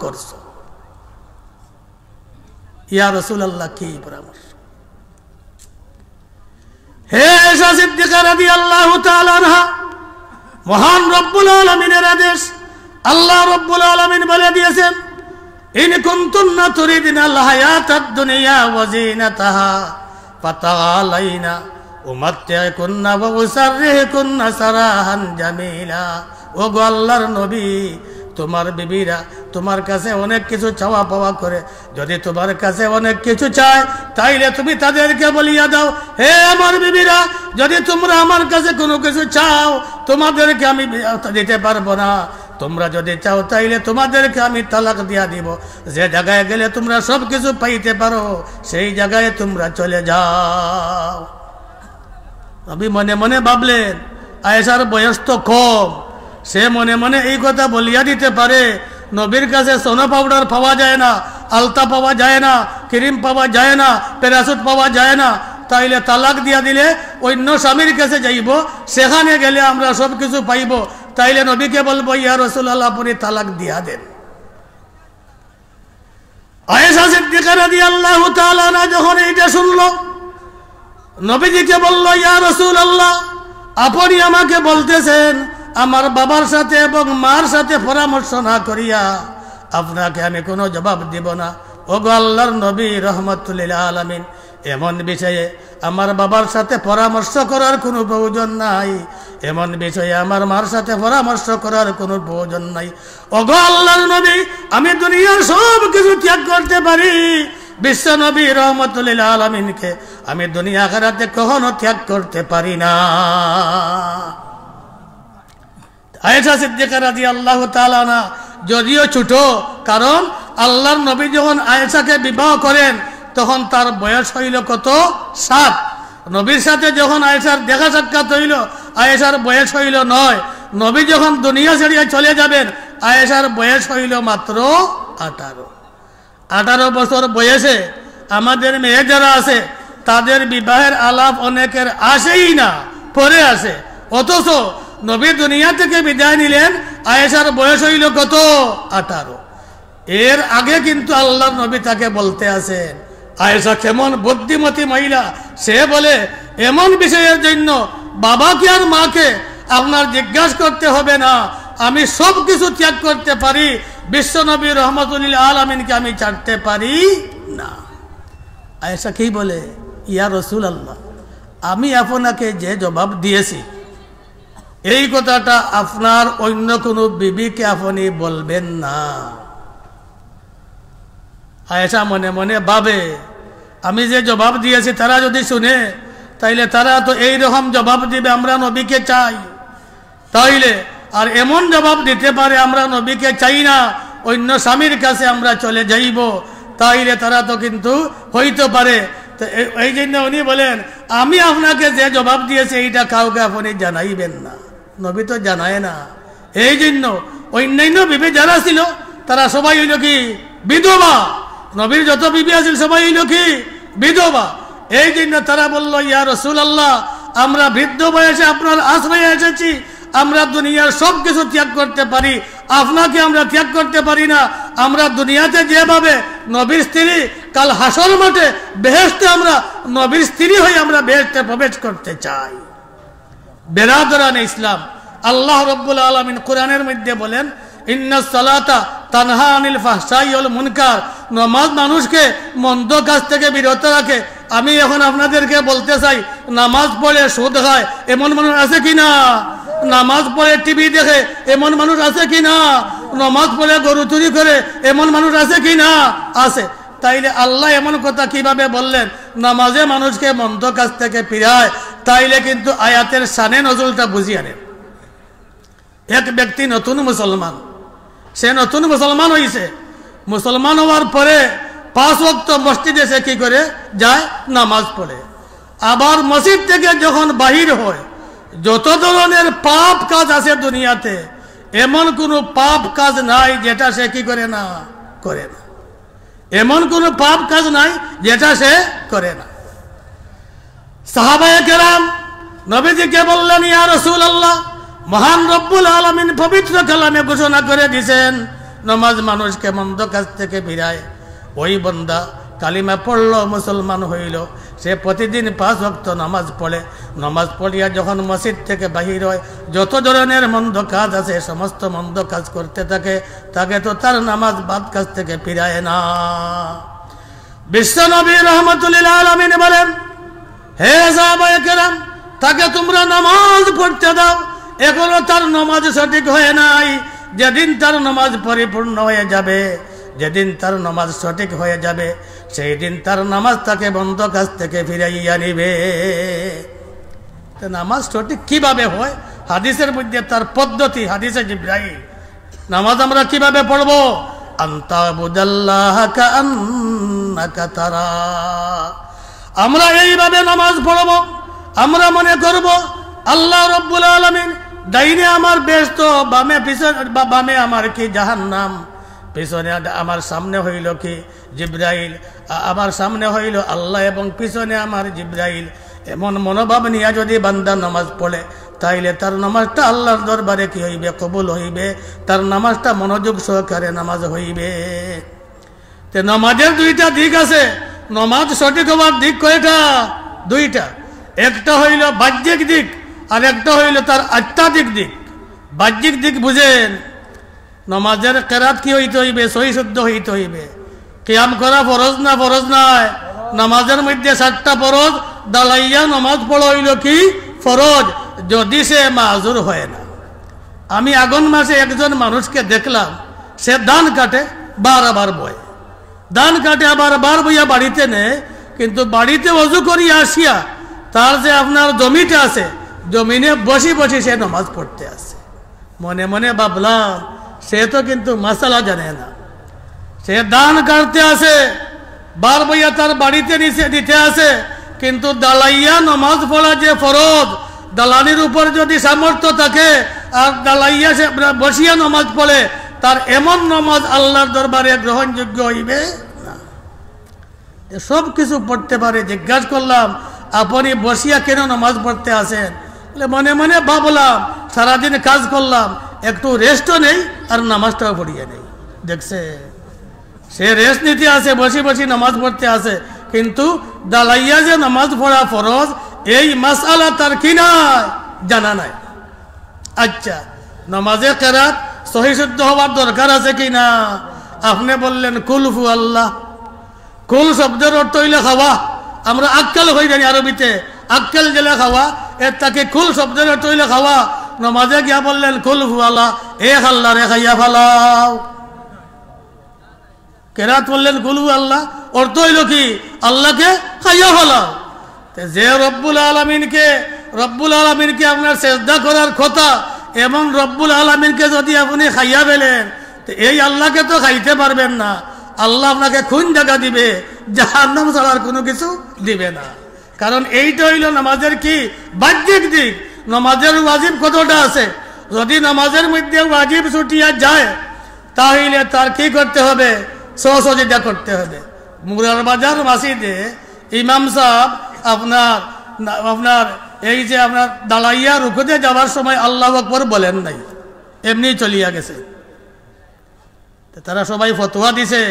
করছ ইয়া রসুল আল্লাহ কি পরামর্শ হে এসা আল্লাহ মহান রব্বুল আলমিনের আদেশ আল্লাহ রব্বুল আলমিন বলে দিয়েছেন ইন কুনতুন তুরিদিনাল হায়াতাদ দুনিয়া ওয়া জিনাতাহা ফাতাআলাইনা উমাত্তাকুন্না ওয়া উসাররিহুকুন্না সারাহান জামিলা ও গো আল্লাহর নবী তোমার বিবিরা তোমার কাছে অনেক কিছু চাওয়া পাওয়া করে যদি তোমার কাছে অনেক কিছু চায় তাইলে তুমি তাদেরকে বলিয়া দাও হে আমার বিবিরা যদি তোমরা আমার কাছে কোনো কিছু চাও তোমাদেরকে আমি দিতে পারবো না তোমরা যদি চাও তাইলে তোমাদেরকে আমি তালাক দিয়া দিব যে জায়গায় গেলে তোমরা সবকিছু পাইতে পারো সেই জায়গায় তোমরা চলে যাও। अभी মনে মনে বাবলে আর এর বয়স তো কম সে মনে মনে এই কথা বলিয়া দিতে পারে নবীর কাছে সোনা পাউডার পাওয়া যায় না আলতা পাওয়া যায় না ক্রিম পাওয়া যায় না পেরাসট পাওয়া যায় না তাইলে তালাক দিয়া দিলে অন্য স্বামীর কাছে যাইবো সেখানে গেলে আমরা সবকিছু পাইবো তাইলে নবীকে বলবো ইয়া রসুল আল্লাহ আপনি তালাক দিয়া দেন আয়েশা সিদ্দিকারা দিয়ে আল্লাহ তালানা যখন এইটা শুনল নবীজিকে বলল ইয়া রসুল আল্লাহ আপনি আমাকে বলতেছেন আমার বাবার সাথে এবং মার সাথে পরামর্শ না করিয়া আপনাকে আমি কোনো জবাব দিব না ওগো আল্লাহর নবী রহমতুল্লিল আলমিন এমন বিষয়ে আমার বাবার সাথে পরামর্শ করার কোনো প্রয়োজন নাই এমন বিষয়ে আমার মার সাথে পরামর্শ করার কোনো প্রয়োজন নাই অগ আল্লাহর নবী আমি দুনিয়ার সব কিছু ত্যাগ করতে পারি বিশ্ব নবী রহমতুল্লিল আলমিনকে আমি দুনিয়া আখেরাতে কখনো ত্যাগ করতে পারি না আয়েশা সিদ্দিকা রাজি আল্লাহ তালানা যদিও ছুটো কারণ আল্লাহর নবী যখন আয়েশাকে বিবাহ করেন তখন তার বয়স হইল কত সাত নবীর সাথে যখন আয়েসার দেখা সাক্ষাৎ হইল আয়েসার বয়স হইল নয় নবী যখন দুনিয়া ছেড়িয়ে চলে যাবেন আয়েসার বয়স হইল মাত্র আঠারো আঠারো বছর বয়সে আমাদের মেয়ে যারা আছে তাদের বিবাহের আলাপ অনেকের আসেই না পরে আসে অথচ নবী দুনিয়া থেকে বিদায় নিলেন আয়েসার বয়স হইল কত আঠারো এর আগে কিন্তু আল্লাহ নবী তাকে বলতে আছেন আয়েশা কেমন বুদ্ধিমতী মহিলা সে বলে এমন বিষয়ের জন্য বাবাকে আর মাকে আপনার জিজ্ঞাসা করতে হবে না আমি সব কিছু ত্যাগ করতে পারি বিশ্বনবী রহমতুল্লিল আলমিনকে আমি ছাড়তে পারি না আয়েশা কি বলে ইয়া রসুল আল্লাহ আমি আপনাকে যে জবাব দিয়েছি এই কথাটা আপনার অন্য কোনো বিবিকে আপনি বলবেন না আয়েশা মনে মনে ভাবে আমি যে জবাব দিয়েছি তারা যদি শুনে তাইলে তারা তো এই রকম জবাব দিবে আমরা নবীকে চাই তাইলে আর এমন জবাব দিতে পারে আমরা নবীকে চাই না অন্য স্বামীর কাছে আমরা চলে যাইব তাইলে তারা তো কিন্তু হইতে পারে তো এই জন্য উনি বলেন আমি আপনাকে যে জবাব দিয়েছি এইটা কাউকে আপনি জানাইবেন না নবী তো জানায় না এই জন্য অন্যান্য বিবে যারা ছিল তারা সবাই হইল কি বিধবা নবীর যত বিবি আছেন সবাই এই লোকই বিধবা এই জন্য তারা বলল ইয়া রসুল আল্লাহ আমরা বৃদ্ধ বয়সে আপনার আশ্রয়ে এসেছি আমরা দুনিয়ার সব কিছু ত্যাগ করতে পারি আপনাকে আমরা ত্যাগ করতে পারি না আমরা দুনিয়াতে যেভাবে নবীর স্ত্রী কাল হাসল মাঠে বেহেস্তে আমরা নবীর স্ত্রী হয়ে আমরা বেহেস্তে প্রবেশ করতে চাই বেরাদরান ইসলাম আল্লাহ রব্বুল আলমিন কোরআনের মধ্যে বলেন ইন্না সালাতা তানহা আনিল ফাহসাই মুনকার নামাজ মানুষকে মন্দ কাজ থেকে বিরত রাখে আমি এখন আপনাদেরকে বলতে চাই নামাজ পড়ে সুদ হয় এমন মানুষ আছে কি না নামাজ পড়ে টিভি দেখে এমন মানুষ আছে কি না নামাজ পড়ে গরু চুরি করে এমন মানুষ আছে কি না আছে তাইলে আল্লাহ এমন কথা কিভাবে বললেন নামাজে মানুষকে মন্দ কাজ থেকে ফিরায় তাইলে কিন্তু আয়াতের সানে নজরুলটা বুঝিয়ে নেন এক ব্যক্তি নতুন মুসলমান সে নতুন মুসলমান হয়েছে মুসলমান হওয়ার পরে পাঁচ অক্ত মসজিদে সে কি করে যায় নামাজ পড়ে আবার মসজিদ থেকে যখন বাহির হয় যত ধরনের পাপ কাজ আছে দুনিয়াতে এমন কোনো পাপ কাজ নাই যেটা সে কি করে না করে না এমন কোনো পাপ কাজ নাই যেটা সে করে না সাহাবায় কেরাম নবীজিকে বললেন ইয়া রসুল আল্লাহ মহান রব্বুল আলমিন পবিত্র কালামে ঘোষণা করে দিছেন নমাজ মানুষকে মন্দ কাজ থেকে ফিরায় ওই বন্দা কালিমা পড়ল মুসলমান হইল সে প্রতিদিন পাঁচ ভক্ত নামাজ পড়ে নামাজ পড়িয়া যখন মসজিদ থেকে বাহির হয় যত ধরনের মন্দ কাজ আছে সমস্ত মন্দ কাজ করতে থাকে তাকে তো তার নামাজ বাদ কাজ থেকে ফিরায় না নবী রহমতুল্লাহ আলমিন বলেন হে সাহবায়াম তাকে তোমরা নামাজ পড়তে দাও এখনো তার নামাজ সঠিক হয় নাই যেদিন তার নমাজ পরিপূর্ণ হয়ে যাবে যেদিন তার নমাজ সঠিক হয়ে যাবে সেই দিন তার নামাজ তাকে বন্ধ কাজ থেকে ফিরাইয়া নিবে নামাজ সঠিক কিভাবে হয় হাদিসের মধ্যে তার পদ্ধতি হাদিসে জিব্রাই নামাজ আমরা কিভাবে পড়ব আমরা এইভাবে নামাজ পড়ব আমরা মনে করব আল্লাহ রব্বুল আলমিন ডাইনে আমার ব্যস্ত বামে পিছনে বামে আমার কি নাম পিছনে আমার সামনে হইল কি জিব্রাইল আমার সামনে হইল আল্লাহ এবং পিছনে আমার জিব্রাইল এমন মনোভাব নিয়ে যদি বান্দা নামাজ পড়ে তাইলে তার নামাজটা আল্লাহর দরবারে কি হইবে কবুল হইবে তার নামাজটা মনোযোগ সহকারে নামাজ হইবে তে নামাজের দুইটা দিক আছে নামাজ সঠিক হওয়ার দিক কয়টা দুইটা একটা হইল বাহ্যিক দিক আর একটা হইল তার আত্মাধিক দিক বাহ্যিক দিক বুঝেন নমাজের কেরাত কি হইতে হইবে সহি শুদ্ধ হইতে হইবে কেয়াম করা ফরজ না ফরজ নাই নামাজের মধ্যে সাতটা ফরজ দালাইয়া নামাজ পড়া হইল কি ফরজ যদি সে মাজুর হয় না আমি আগুন মাসে একজন মানুষকে দেখলাম সে দান কাটে বার আবার বয় দান কাটে আবার বার বইয়া বাড়িতে নেয় কিন্তু বাড়িতে অজু করিয়া আসিয়া তার যে আপনার জমিটা আছে জমিনে বসে বসে সে নমাজ পড়তে আসে মনে মনে বাবলা সে তো কিন্তু মশালা জানে না সে দান করতে আসে বার বইয়া তার বাড়িতে দিতে আসে কিন্তু দালাইয়া নমাজ পড়া যে ফরজ দালালির উপর যদি সামর্থ্য থাকে আর দালাইয়া সে বসিয়া নমাজ পড়ে তার এমন নমাজ আল্লাহর দরবারে গ্রহণযোগ্য হইবে না সব কিছু পড়তে পারে জিজ্ঞাসা করলাম আপনি বসিয়া কেন নমাজ পড়তে আসেন মনে মনে ভাবলাম সারাদিন কাজ করলাম একটু রেস্টও নেই আর নামাজটাও পড়িয়ে নেই দেখছে সে রেস্ট নিতে আসে বসে বসে নামাজ পড়তে আসে কিন্তু দালাইয়া যে নামাজ পড়া ফরজ এই মাসালা তার কি নাই জানা নাই আচ্ছা নামাজে কেরাত শুদ্ধ হওয়ার দরকার আছে কি না আপনি বললেন কুলফু আল্লাহ কুল শব্দের অর্থ হইলে খাওয়া আমরা আক্কাল হয়ে জানি আরবিতে আক্কাল জেলা খাওয়া এর তাকে কুল শব্দের তৈলে খাওয়া নমাজে গিয়া বললেন খুল হুয়ালা এ হাল্লা রে খাইয়া ফালাও কেরাত বললেন কুল আল্লাহ অর্থ হইল কি আল্লাহকে খাইয়া ফালাও যে রব্বুল আলমিনকে রব্বুল আলমিনকে আপনার চেষ্টা করার কথা এমন রব্বুল আলমিনকে যদি আপনি খাইয়া পেলেন এই আল্লাহকে তো খাইতে পারবেন না আল্লাহ আপনাকে খুন জায়গা দিবে জাহার নাম ছাড়ার কোনো কিছু দিবে না কারণ এইটা হইল নামাজের কি বাহ্যিক দিক নামাজের ওয়াজিব কতটা আছে যদি নামাজের মধ্যে ওয়াজিব ছুটিয়া যায় তাহলে তার কি করতে হবে সহসজিদা করতে হবে মুরার বাজার মাসিদে ইমাম সাহ আপনার আপনার এই যে আপনার দালাইয়া রুকুতে যাওয়ার সময় আল্লাহ আকবর বলেন নাই এমনি চলিয়া গেছে তারা সবাই ফতোয়া দিছে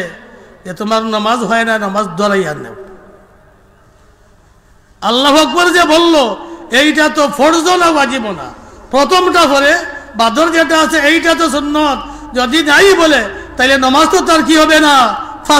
যে তোমার নামাজ হয় না নামাজ দলাইয়া নেওয়া আল্লাহ আকবর যে বলল এইটা তো ফরজ না বাজিব না প্রথমটা পরে বাদর যেটা আছে এইটা তো সুন্নত যদি নাই বলে তাইলে নমাজ তো তার কি হবে না